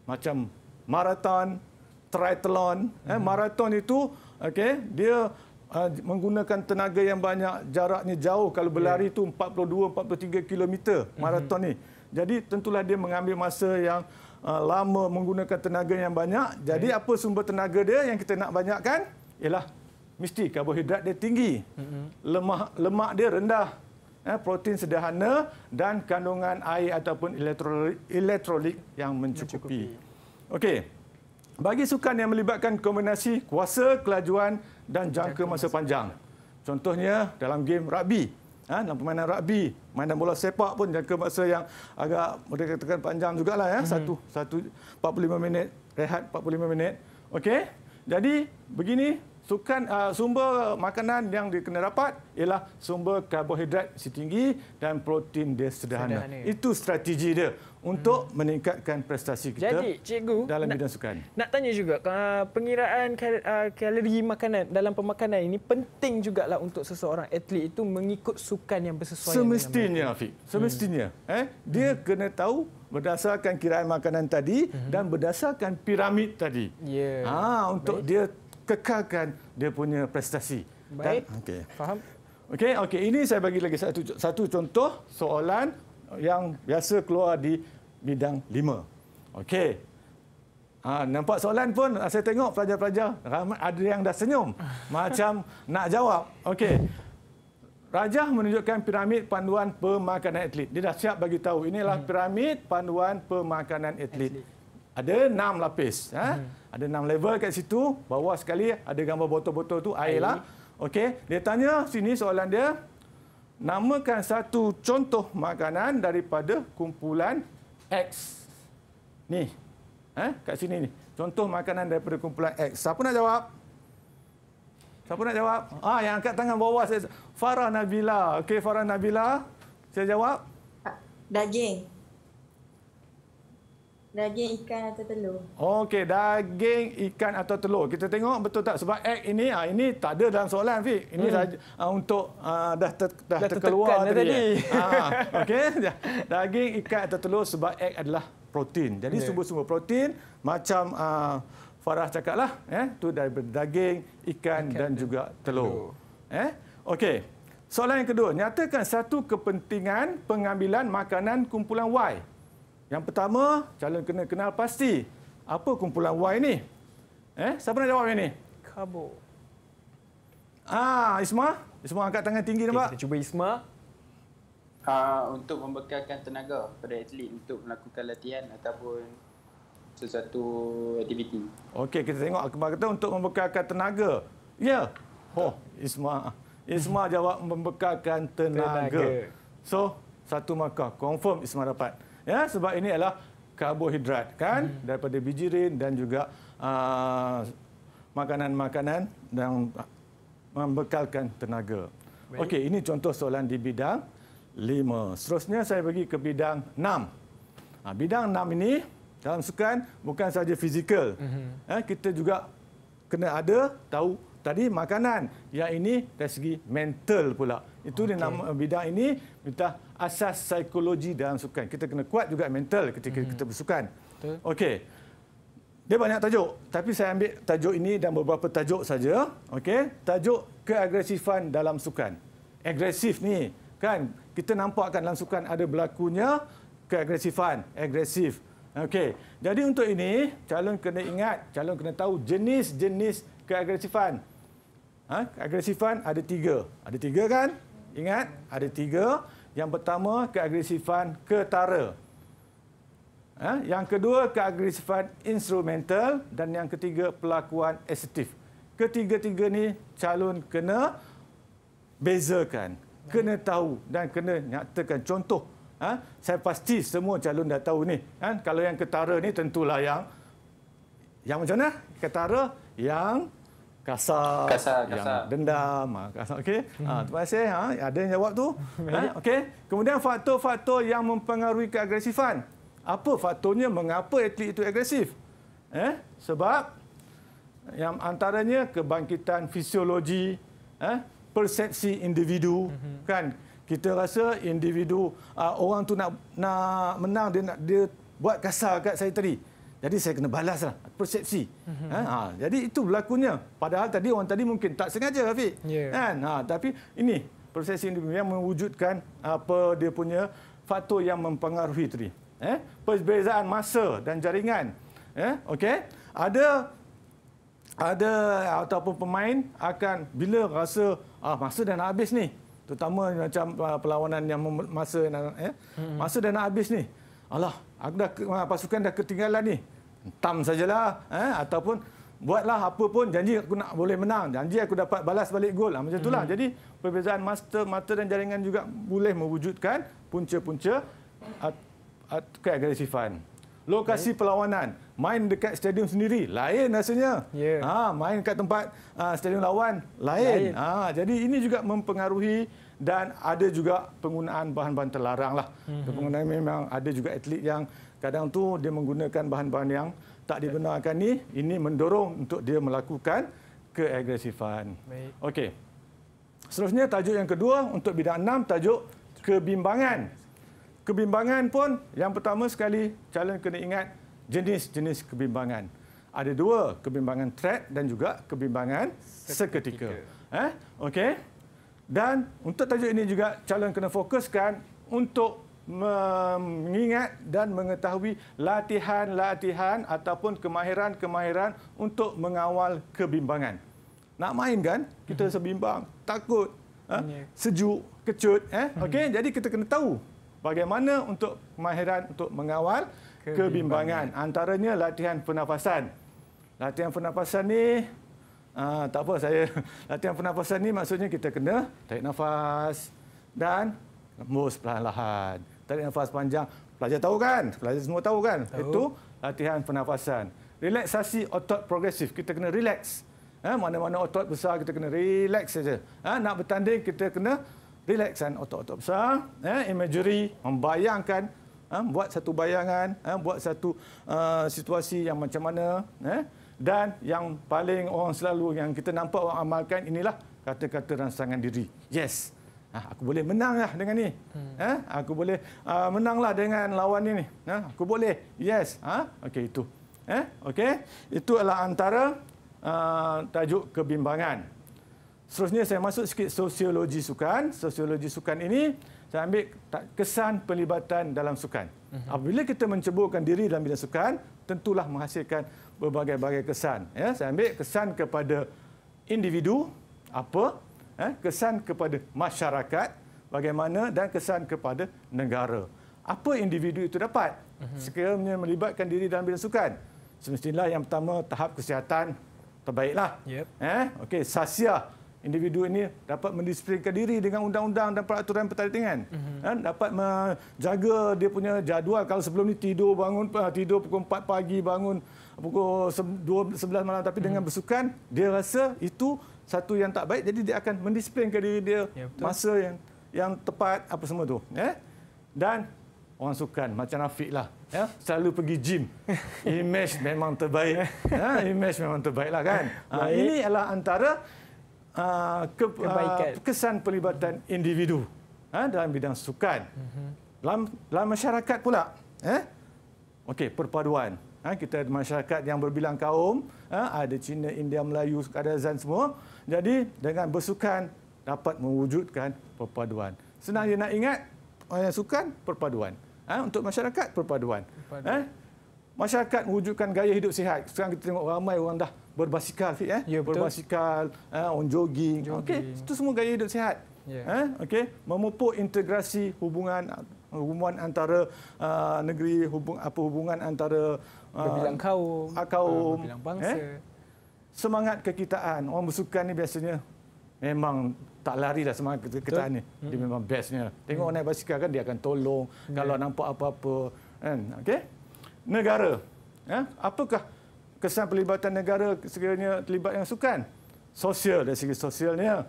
Macam maraton, triathlon, mm-hmm. eh, mhm. maraton itu, okay, dia uh, menggunakan tenaga yang banyak, jaraknya jauh. Kalau ya. berlari itu yeah. 42-43 kilometer mhm. maraton mm-hmm. ni. Jadi tentulah dia mengambil masa yang uh, lama menggunakan tenaga yang banyak. Jadi yeah. apa sumber tenaga dia yang kita nak banyakkan? Ialah mesti karbohidrat dia tinggi, mm-hmm. lemak lemak dia rendah. Eh, protein sederhana dan kandungan air ataupun elektrolit yang mencukupi. mencukupi. Okey, bagi sukan yang melibatkan kombinasi kuasa, kelajuan dan jangka masa panjang. Contohnya dalam game rugby. Ha, dalam permainan rugby, mainan bola sepak pun jangka masa yang agak mereka katakan panjang lah ya. Hmm. Satu, satu 45 minit, rehat 45 minit. Okey. Jadi begini sukan uh, sumber makanan yang dikena dapat ialah sumber karbohidrat setinggi dan protein dia sederhana. sederhana Itu strategi dia untuk hmm. meningkatkan prestasi kita Jadi, cikgu, dalam bidang nak, sukan. Nak tanya juga, uh, pengiraan uh, kalori makanan dalam pemakanan ini penting jugalah untuk seseorang atlet itu mengikut sukan yang bersesuaian. Semestinya, Afiq. Semestinya. Hmm. Eh, dia hmm. kena tahu berdasarkan kiraan makanan tadi hmm. dan berdasarkan piramid tadi. Yeah. Ya, ha, untuk Baik. dia kekalkan dia punya prestasi. Baik. Dan, okay. Faham? Okey, okey. Ini saya bagi lagi satu satu contoh soalan yang biasa keluar di bidang lima, Okey. Ha, nampak soalan pun ah, saya tengok pelajar-pelajar ramai ada yang dah senyum macam nak jawab. Okey. Rajah menunjukkan piramid panduan pemakanan atlet. Dia dah siap bagi tahu inilah hmm. piramid panduan pemakanan atlet. Ada enam lapis. Ha? Hmm. Ada enam level kat situ. Bawah sekali ada gambar botol-botol tu air lah. Okey. Dia tanya sini soalan dia. Namakan satu contoh makanan daripada kumpulan X ni. Eh, kat sini ni. Contoh makanan daripada kumpulan X. Siapa nak jawab? Siapa nak jawab? Ah, yang angkat tangan bawah saya Farah Nabila. Okey, Farah Nabila. Saya jawab. Daging. Daging ikan atau telur. Okey, daging ikan atau telur. Kita tengok betul tak sebab egg ini ah ini tak ada dalam soalan Fik. Ini hmm. sahaja, ah, untuk uh, dah ter, dah, dah terkeluar tadi. Eh. tadi. Ha, okey. Ya. Daging ikan atau telur sebab egg adalah protein. Jadi yeah. sumber-sumber protein macam uh, Farah cakaplah, eh tu dari daging ikan, dan juga telur. Eh? Okey. Soalan yang kedua, nyatakan satu kepentingan pengambilan makanan kumpulan Y. Yang pertama, calon kena kenal pasti apa kumpulan Y ini? Eh, siapa nak jawab yang ni? Kabo. Ah, Isma, Isma angkat tangan tinggi nampak. Okay, kita cuba Isma. Uh, untuk membekalkan tenaga pada atlet untuk melakukan latihan ataupun sesuatu aktiviti. Okey, kita tengok Akbar kata untuk membekalkan tenaga. Ya. Yeah. Oh, Isma. Isma jawab membekalkan tenaga. tenaga. So, satu markah. Confirm Isma dapat ya sebab ini adalah karbohidrat kan hmm. daripada bijirin dan juga ah, makanan-makanan uh, yang membekalkan tenaga. Okey, ini contoh soalan di bidang 5. Seterusnya saya bagi ke bidang 6. Ah, bidang 6 ini dalam sukan bukan saja fizikal. Hmm. kita juga kena ada tahu tadi makanan. Yang ini dari segi mental pula. Itu okay. dia nama bidang ini kita asas psikologi dalam sukan. Kita kena kuat juga mental ketika hmm. kita bersukan. Okey. Dia banyak tajuk, tapi saya ambil tajuk ini dan beberapa tajuk saja. Okey, tajuk keagresifan dalam sukan. Agresif ni kan kita nampak kan dalam sukan ada berlakunya keagresifan, agresif. Okey. Jadi untuk ini calon kena ingat, calon kena tahu jenis-jenis keagresifan. Ha? Agresifan ada tiga. Ada tiga kan? Ingat, ada tiga. Yang pertama, keagresifan ketara. Ha? Yang kedua, keagresifan instrumental. Dan yang ketiga, pelakuan asertif. Ketiga-tiga ni calon kena bezakan. Kena tahu dan kena nyatakan. Contoh, ha? saya pasti semua calon dah tahu ni. Ha? Kalau yang ketara ni tentulah yang... Yang macam mana? Ketara yang kasar, kasar yang dendam ah, kasar okey hmm. ha, terima kasih ha, ada yang jawab tu ha, okey kemudian faktor-faktor yang mempengaruhi keagresifan apa faktornya mengapa atlet itu agresif eh sebab yang antaranya kebangkitan fisiologi eh persepsi individu hmm. kan kita rasa individu orang tu nak nak menang dia nak dia buat kasar kat saya tadi jadi saya kena balas lah persepsi. Mm-hmm. Ha, jadi itu berlakunya. Padahal tadi orang tadi mungkin tak sengaja, Rafiq. Yeah. Kan? Ha, tapi ini persepsi individu yang mewujudkan apa dia punya faktor yang mempengaruhi tadi. Eh, perbezaan masa dan jaringan. Eh, okay? Ada ada ataupun pemain akan bila rasa ah, masa dah nak habis ni. Terutama macam ah, perlawanan yang masa eh, mhm. masa dah nak habis ni. Alah, aku dah ah, pasukan dah ketinggalan ni tam sajalah eh ataupun buatlah apa pun janji aku nak boleh menang janji aku dapat balas balik gol ah, macam itulah mm-hmm. jadi perbezaan master mata dan jaringan juga boleh mewujudkan punca-punca at, at, agresifan lokasi okay. perlawanan main dekat stadium sendiri lain rasanya yeah. ha main kat tempat uh, stadium lawan lain. lain ha jadi ini juga mempengaruhi dan ada juga penggunaan bahan-bahan terlarang lah. Mm-hmm. Penggunaan memang ada juga atlet yang kadang tu dia menggunakan bahan-bahan yang tak dibenarkan ni ini mendorong untuk dia melakukan keagresifan. Okey. Seterusnya tajuk yang kedua untuk bidang enam tajuk kebimbangan. Kebimbangan pun yang pertama sekali calon kena ingat jenis-jenis kebimbangan. Ada dua, kebimbangan threat dan juga kebimbangan seketika. Eh? Okey. Dan untuk tajuk ini juga calon kena fokuskan untuk mengingat dan mengetahui latihan-latihan ataupun kemahiran-kemahiran untuk mengawal kebimbangan. Nak main kan? Kita hmm. sebimbang, takut, ha? ya. sejuk, kecut. Eh? Ha? Hmm. Okay? Jadi kita kena tahu bagaimana untuk kemahiran untuk mengawal kebimbangan. Antaranya latihan pernafasan. Latihan pernafasan ni Uh, tak apa saya latihan pernafasan ni maksudnya kita kena tarik nafas dan hembus perlahan-lahan tarik nafas panjang. Pelajar tahu kan? Pelajar semua tahu kan? Tahu. Itu latihan pernafasan. Relaksasi otot progresif. Kita kena relax. Ha, mana-mana otot besar, kita kena relax saja. Ha, nak bertanding, kita kena relaxan otot-otot besar. Ha, imagery, membayangkan. Buat satu bayangan. Buat satu uh, situasi yang macam mana. Dan yang paling orang selalu, yang kita nampak orang amalkan, inilah kata-kata rangsangan diri. Yes ah, aku boleh menanglah dengan ni. Hmm. Eh, aku boleh uh, menanglah dengan lawan ini. Eh, ah, aku boleh. Yes. Ah, okey itu. Eh, okey. Itu adalah antara uh, tajuk kebimbangan. Seterusnya saya masuk sikit sosiologi sukan. Sosiologi sukan ini saya ambil kesan pelibatan dalam sukan. Mhm. Apabila kita menceburkan diri dalam bidang sukan, tentulah menghasilkan berbagai-bagai kesan. Ya, saya ambil kesan kepada individu apa eh, kesan kepada masyarakat bagaimana dan kesan kepada negara. Apa individu itu dapat mhm. sekiranya melibatkan diri dalam bidang sukan? Semestinya yang pertama tahap kesihatan terbaiklah. Yep. Eh, okay, sasia individu ini dapat mendisiplinkan diri dengan undang-undang dan peraturan pertandingan. Mm-hmm. Eh, dapat menjaga dia punya jadual kalau sebelum ni tidur bangun eh, tidur pukul 4 pagi bangun pukul 2 malam tapi mm-hmm. dengan bersukan dia rasa itu satu yang tak baik jadi dia akan mendisiplin ke diri dia ya, masa yang yang tepat apa semua tu ya dan orang sukan macam Rafiq lah ya selalu pergi gym image memang terbaik ya image memang terbaik lah kan ha, ini adalah antara uh, ke, uh, kesan pelibatan individu ha, dalam bidang sukan mhm. dalam, dalam masyarakat pula eh okey perpaduan ha, kita ada masyarakat yang berbilang kaum ha, ada Cina India Melayu ada Zan semua jadi dengan bersukan dapat mewujudkan perpaduan. Senang dia nak ingat orang sukan perpaduan. Ha? untuk masyarakat perpaduan. perpaduan. Ha? Masyarakat wujudkan gaya hidup sihat. Sekarang kita tengok ramai orang dah berbasikal fit eh. Ya, berbasikal, ha? on jogging. jogging. Okey, itu semua gaya hidup sihat. Ya. Ha? Okey, memupuk integrasi hubungan hubungan antara uh, negeri hubung apa hubungan antara uh, berbilang kaum, kaum uh, berbilang bangsa. Eh? semangat kekitaan. Orang bersukan ni biasanya memang tak lari dah semangat kekitaan ni. Dia memang bestnya. Tengok hmm. orang naik basikal kan dia akan tolong hmm. kalau nampak apa-apa kan. Okey. Negara. Ya? apakah kesan pelibatan negara sekiranya terlibat yang sukan? Sosial dari segi sosialnya,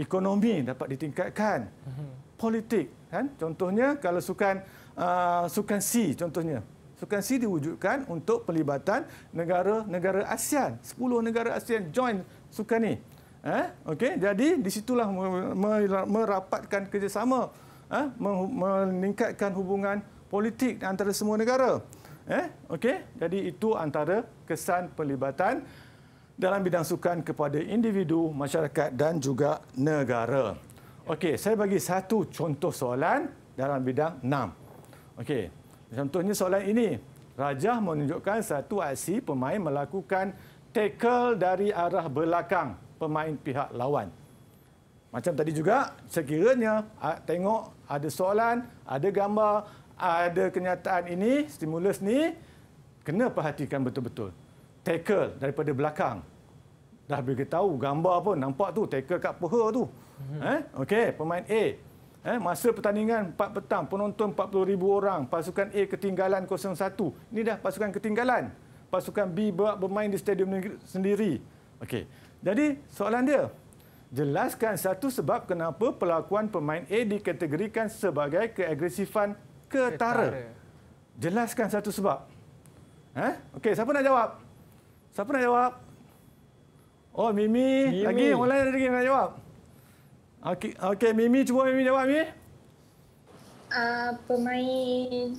ekonomi dapat ditingkatkan. Hmm. Politik kan? Contohnya kalau sukan uh, sukan C contohnya Sukan C diwujudkan untuk pelibatan negara-negara ASEAN. 10 negara ASEAN join sukan ini. Eh? Ha? Okay? Jadi di situlah merapatkan kerjasama, eh? meningkatkan hubungan politik antara semua negara. Eh? Ha? Okay? Jadi itu antara kesan pelibatan dalam bidang sukan kepada individu, masyarakat dan juga negara. Okay, saya bagi satu contoh soalan dalam bidang 6. Okay. Contohnya soalan ini. Rajah menunjukkan satu aksi pemain melakukan tackle dari arah belakang pemain pihak lawan. Macam tadi juga, sekiranya tengok ada soalan, ada gambar, ada kenyataan ini, stimulus ni kena perhatikan betul-betul. Tackle daripada belakang. Dah beritahu gambar pun, nampak tu, tackle kat peha tu. Mhm. Eh? Okey, pemain A. Eh, masa pertandingan 4 petang, penonton 40 ribu orang. Pasukan A ketinggalan 0-1. Ini dah pasukan ketinggalan. Pasukan B buat bermain di stadium sendiri. Okey. Jadi soalan dia, jelaskan satu sebab kenapa pelakuan pemain A dikategorikan sebagai keagresifan ketara. ketara. Jelaskan satu sebab. Eh? Okey, siapa nak jawab? Siapa nak jawab? Oh, Mimi. Mimi. Lagi, orang lain lagi nak jawab. Okey, okay, Mimi cuba Mimi jawab Mimi. Uh, pemain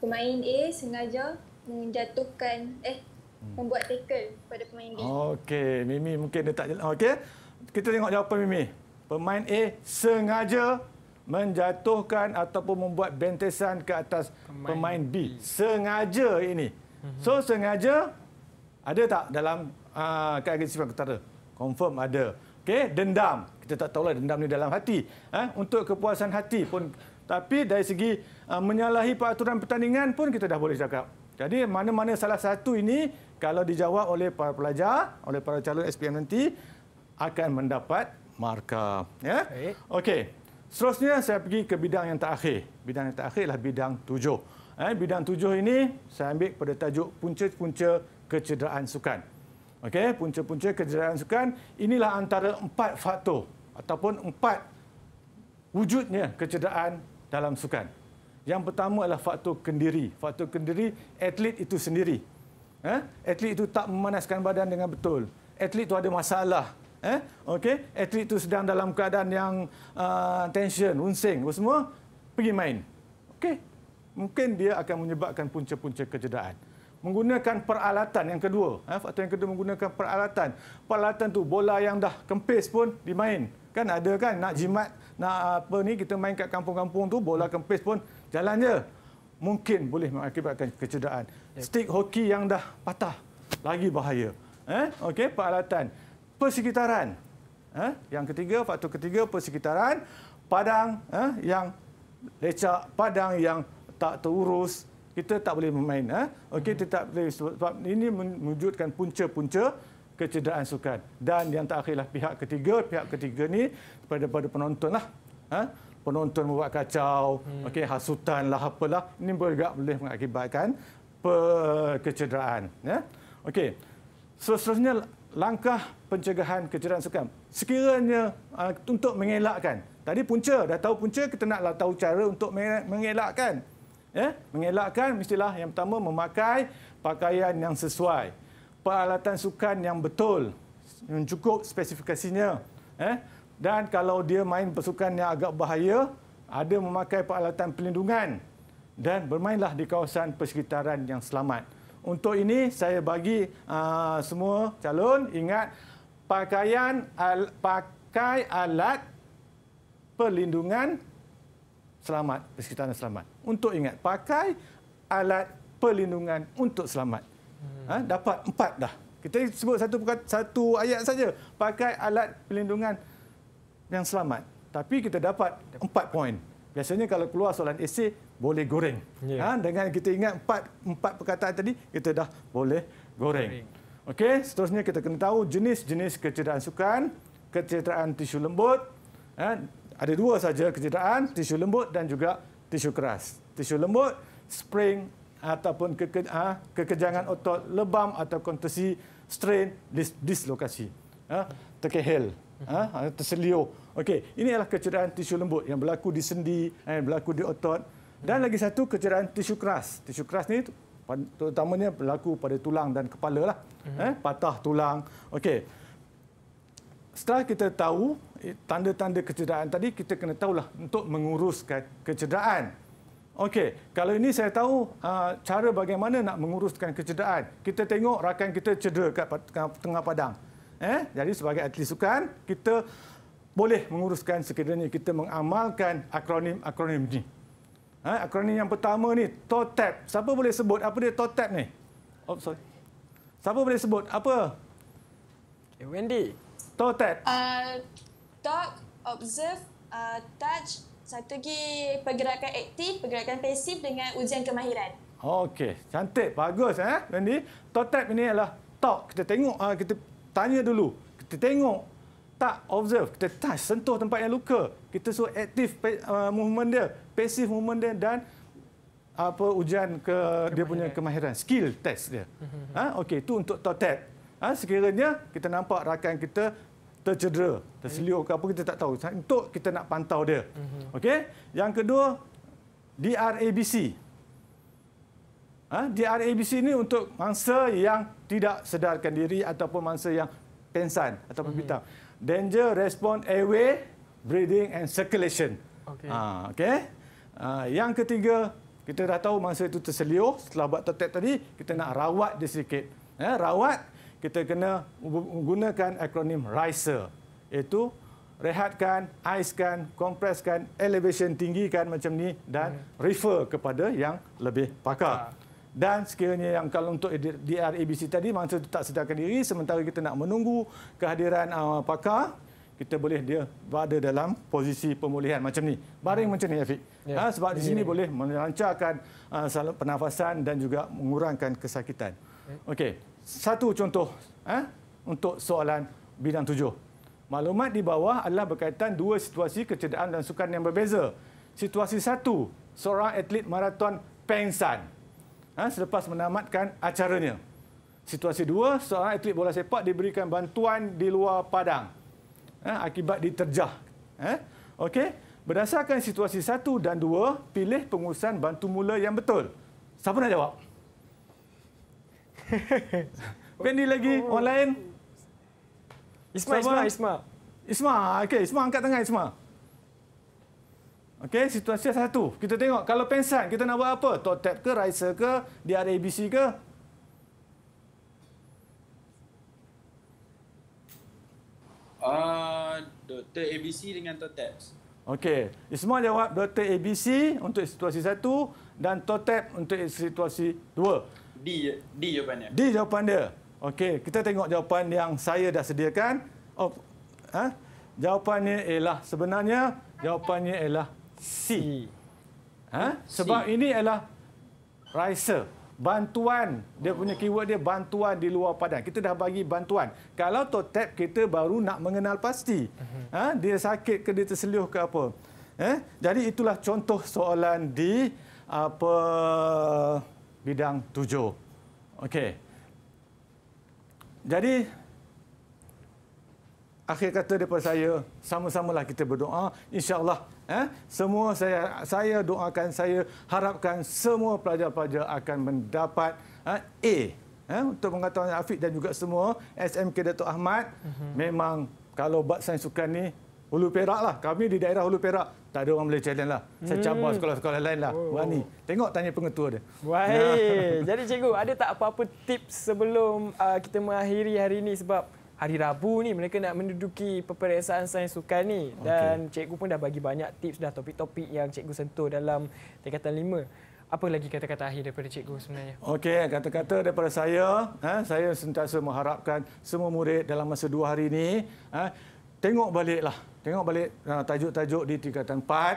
pemain A sengaja menjatuhkan eh hmm. membuat tackle pada pemain B. Okey, Mimi mungkin dia tak jelas. Okey. Kita tengok jawapan Mimi. Pemain A sengaja menjatuhkan ataupun membuat bentesan ke atas pemain, pemain B. B. Sengaja ini. Mhm. So sengaja ada tak dalam uh, ah, kaedah sifat ketara? Confirm ada okey dendam kita tak tahulah dendam ni dalam hati eh untuk kepuasan hati pun tapi dari segi uh, menyalahi peraturan pertandingan pun kita dah boleh cakap jadi mana-mana salah satu ini kalau dijawab oleh para pelajar oleh para calon SPM nanti akan mendapat markah ya yeah? okey seterusnya saya pergi ke bidang yang terakhir bidang yang terakhir adalah bidang tujuh eh bidang tujuh ini saya ambil pada tajuk punca-punca kecederaan sukan Okey, punca-punca kejayaan sukan inilah antara empat faktor ataupun empat wujudnya kecederaan dalam sukan. Yang pertama adalah faktor kendiri. Faktor kendiri atlet itu sendiri. Eh, atlet itu tak memanaskan badan dengan betul. Atlet itu ada masalah. Eh, okey, atlet itu sedang dalam keadaan yang uh, tension, unsing, semua pergi main. Okey. Mungkin dia akan menyebabkan punca-punca kecederaan menggunakan peralatan yang kedua. Ha, fakta yang kedua menggunakan peralatan. Peralatan tu bola yang dah kempis pun dimain. Kan ada kan nak jimat nak apa ni kita main kat kampung-kampung tu bola kempis pun jalan je. Mungkin boleh mengakibatkan kecederaan. Ya. Stick hoki yang dah patah lagi bahaya. Eh, okey peralatan persekitaran. Eh, yang ketiga faktor ketiga persekitaran padang eh, yang lecak padang yang tak terurus kita tak boleh bermain eh? okey kita tak boleh sebab ini mewujudkan punca-punca kecederaan sukan dan yang tak terakhirlah pihak ketiga pihak ketiga ni pada pada penonton lah ha? penonton membuat kacau hmm. okey hasutan lah apalah ini bergerak boleh mengakibatkan kecederaan ya okey so, seterusnya langkah pencegahan kecederaan sukan sekiranya uh, untuk mengelakkan tadi punca dah tahu punca kita naklah tahu cara untuk mengelakkan Ya? Mengelakkan mestilah yang pertama memakai pakaian yang sesuai. Peralatan sukan yang betul, yang cukup spesifikasinya. Eh? Dan kalau dia main pasukan yang agak bahaya, ada memakai peralatan perlindungan dan bermainlah di kawasan persekitaran yang selamat. Untuk ini, saya bagi uh, semua calon ingat pakaian al, pakai alat perlindungan selamat, sekitar anda selamat. Untuk ingat, pakai alat perlindungan untuk selamat. Hmm. Ha? Dapat empat dah. Kita sebut satu satu ayat saja. Pakai alat perlindungan yang selamat. Tapi kita dapat empat poin. Biasanya kalau keluar soalan esei, boleh goreng. Ya. Ha? Dengan kita ingat empat, empat perkataan tadi, kita dah boleh goreng. Okey, seterusnya kita kena tahu jenis-jenis kecederaan sukan, kecederaan tisu lembut, ha, ada dua saja kecederaan, tisu lembut dan juga tisu keras. Tisu lembut, sprain ataupun keke, ha, kekejangan otot lebam atau kontusi, strain dis, dislokasi. Ha, terkehel, ha, ha terselio. Okey, ini adalah kecederaan tisu lembut yang berlaku di sendi, yang eh, berlaku di otot. Dan lagi satu, kecederaan tisu keras. Tisu keras ni terutamanya berlaku pada tulang dan kepala. Lah. Mhm. Eh, patah tulang. Okey setelah kita tahu eh, tanda-tanda kecederaan tadi, kita kena tahulah untuk menguruskan kecederaan. Okey, kalau ini saya tahu ah, cara bagaimana nak menguruskan kecederaan. Kita tengok rakan kita cedera kat tengah padang. Eh, jadi sebagai atlet sukan, kita boleh menguruskan sekiranya kita mengamalkan akronim-akronim ini. Eh, akronim yang pertama ni, TOTAP. Siapa boleh sebut apa dia TOTAP ni? Oh, sorry. Siapa boleh sebut apa? Wendy. Toe tap. Uh, talk, observe, uh, touch, satu lagi pergerakan aktif, pergerakan pasif dengan ujian kemahiran. Okey, cantik. Bagus, eh, Wendy. Toe tap ini adalah talk. Kita tengok, uh, kita tanya dulu. Kita tengok, tak observe, kita touch, sentuh tempat yang luka. Kita suruh aktif uh, movement dia, pasif movement dia dan apa ujian ke kemahiran. dia punya kemahiran skill test dia. Mhm. Ha okey itu untuk totet ha, sekiranya kita nampak rakan kita tercedera, terseliuk ke apa kita tak tahu. Untuk kita nak pantau dia. Mhm. okay? Yang kedua DRABC. Ha, DRABC ini untuk mangsa yang tidak sedarkan diri ataupun mangsa yang pensan ataupun pitang. Mhm. Danger response airway breathing and circulation. Okay? ha, okey. Ha, yang ketiga kita dah tahu mangsa itu terseliuh setelah buat tetek tadi, kita nak rawat dia sedikit. Ha, rawat kita kena gunakan akronim RISER iaitu rehatkan, aiskan, kompreskan, elevation tinggikan macam ni dan hmm. refer kepada yang lebih pakar. Ah. Dan sekiranya yang kalau untuk DRABC tadi masa itu tak sedarkan diri sementara kita nak menunggu kehadiran uh, pakar, kita boleh dia berada dalam posisi pemulihan macam ni. Baring hmm. macam ni Afiq. Yeah. Ya. Ha, sebab di ya, sini yeah. Ya. boleh melancarkan uh, pernafasan dan juga mengurangkan kesakitan. Okey. Okay satu contoh eh, untuk soalan bidang tujuh. Maklumat di bawah adalah berkaitan dua situasi kecederaan dan sukan yang berbeza. Situasi satu, seorang atlet maraton pengsan eh, selepas menamatkan acaranya. Situasi dua, seorang atlet bola sepak diberikan bantuan di luar padang eh, akibat diterjah. Eh, Okey, berdasarkan situasi satu dan dua, pilih pengurusan bantu mula yang betul. Siapa nak jawab? Pendi lagi oh. orang Isma, Isma, Isma. Isma, okey, Isma angkat tangan Isma. Okey, situasi satu. Kita tengok kalau pensan kita nak buat apa? Top tap ke, riser ke, di ABC ke? Dr. Uh, ABC dengan totep. Okey, Isma jawab Dr. ABC untuk situasi satu Dan totep untuk situasi dua. D, D jawapan dia. D jawapan dia. Okey, kita tengok jawapan yang saya dah sediakan. Oh, ha? Jawapannya ialah sebenarnya jawapannya ialah C. Ha? Sebab ini ialah riser. Bantuan, dia punya keyword dia bantuan di luar padang. Kita dah bagi bantuan. Kalau to tap kita baru nak mengenal pasti. Mhm. Ha? Dia sakit ke dia terseluh ke apa. Eh? Jadi itulah contoh soalan di apa bidang 7. Okey. Jadi akhir kata daripada saya sama-samalah kita berdoa insyaallah eh semua saya saya doakan saya harapkan semua pelajar-pelajar akan mendapat eh, A eh untuk pengetahuan Afiq dan juga semua SMK Datuk Ahmad mm-hmm. memang kalau buat sains sukan ni Hulu Perak lah. Kami di daerah Hulu Perak. Tak ada orang boleh challenge lah. Saya hmm. cabar sekolah-sekolah lain lah. Oh. Berani. Tengok tanya pengetua dia. Baik. Ya. Jadi cikgu, ada tak apa-apa tips sebelum uh, kita mengakhiri hari ini sebab hari Rabu ni mereka nak menduduki peperiksaan sains sukan ni. Dan cikgu pun dah bagi banyak tips dah topik-topik yang cikgu sentuh dalam tingkatan lima. Apa lagi kata-kata akhir daripada cikgu sebenarnya? Okey, kata-kata daripada saya, eh, saya sentiasa mengharapkan semua murid dalam masa dua hari ini, ha, eh, tengok baliklah Ah, ah, ah, tengok balik tajuk-tajuk di tingkatan 4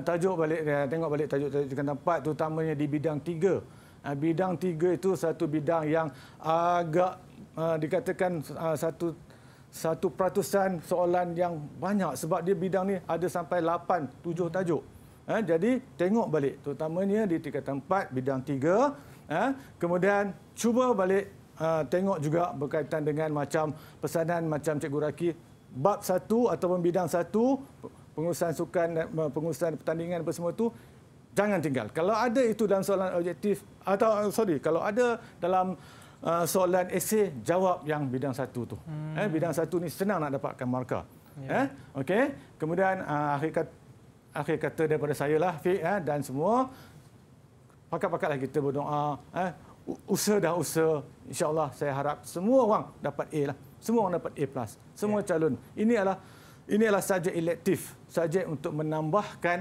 tajuk balik tengok balik tajuk-tajuk tingkatan 4 terutamanya di bidang 3 bidang 3 itu satu bidang yang agak dikatakan satu satu peratusan soalan yang banyak sebab dia bidang ni ada sampai 8 7 tajuk jadi tengok balik terutamanya di tingkatan 4 bidang 3 kemudian cuba balik tengok juga berkaitan dengan macam pesanan macam Cikgu Raki bab satu ataupun bidang satu pengurusan sukan eh, pengurusan pertandingan apa semua itu jangan tinggal kalau ada itu dalam soalan objektif atau sorry kalau ada dalam uh, soalan esei jawab yang bidang satu tu hmm. eh bidang satu ni senang nak dapatkan markah yeah. eh okey kemudian uh, akhir kata akhir kata daripada saya lah fik eh dan semua pakat-pakatlah kita berdoa eh usaha dah usaha insyaallah saya harap semua orang dapat A lah semua orang dapat A+. Plus. Semua yeah. calon. Ini adalah ini adalah subjek elektif. Subjek untuk menambahkan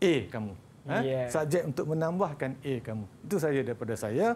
A kamu. Yeah. Ha? Ya. Subjek untuk menambahkan A kamu. Itu saja daripada saya.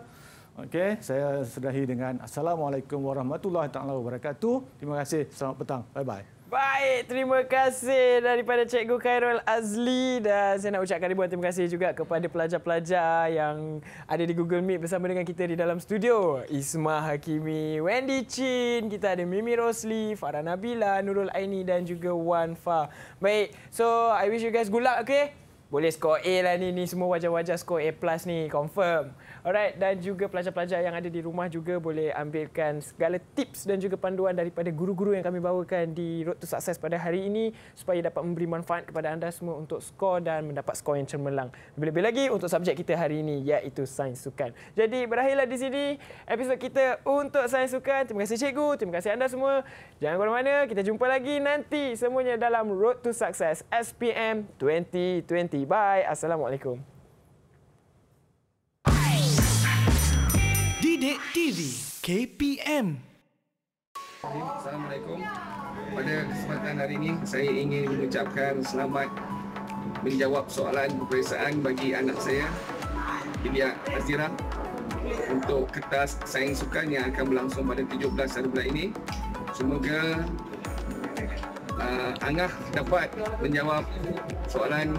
Okey, saya sudahi dengan Assalamualaikum warahmatullahi taala wabarakatuh. Terima kasih. Selamat petang. Bye bye. Baik, terima kasih daripada Cikgu Khairul Azli dan saya nak ucapkan ribuan terima kasih juga kepada pelajar-pelajar yang ada di Google Meet bersama dengan kita di dalam studio. Isma Hakimi, Wendy Chin, kita ada Mimi Rosli, Farah Nabila, Nurul Aini dan juga Wan Fa. Baik, so I wish you guys good luck, okay? Boleh skor A lah ni, ni semua wajah-wajah skor A plus ni, confirm. Alright dan juga pelajar-pelajar yang ada di rumah juga boleh ambilkan segala tips dan juga panduan daripada guru-guru yang kami bawakan di Road to Success pada hari ini supaya dapat memberi manfaat kepada anda semua untuk skor dan mendapat skor yang cemerlang. Lebih-lebih lagi untuk subjek kita hari ini iaitu sains sukan. Jadi berakhirlah di sini episod kita untuk sains sukan. Terima kasih cikgu, terima kasih anda semua. Jangan ke mana-mana, kita jumpa lagi nanti semuanya dalam Road to Success SPM 2020. Bye. Assalamualaikum. Didik TV KPM Assalamualaikum Pada kesempatan hari ini Saya ingin mengucapkan selamat Menjawab soalan peperiksaan Bagi anak saya Ilya Azira Untuk kertas saing sukan Yang akan berlangsung pada 17 hari bulan ini Semoga uh, Angah dapat menjawab soalan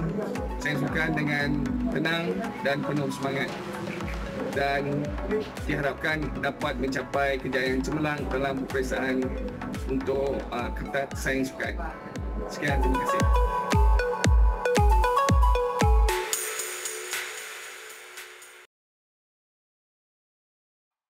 saya suka dengan tenang dan penuh semangat dan diharapkan dapat mencapai kejayaan cemerlang dalam peperiksaan untuk uh, ketat saing sukan. Sekian, terima kasih.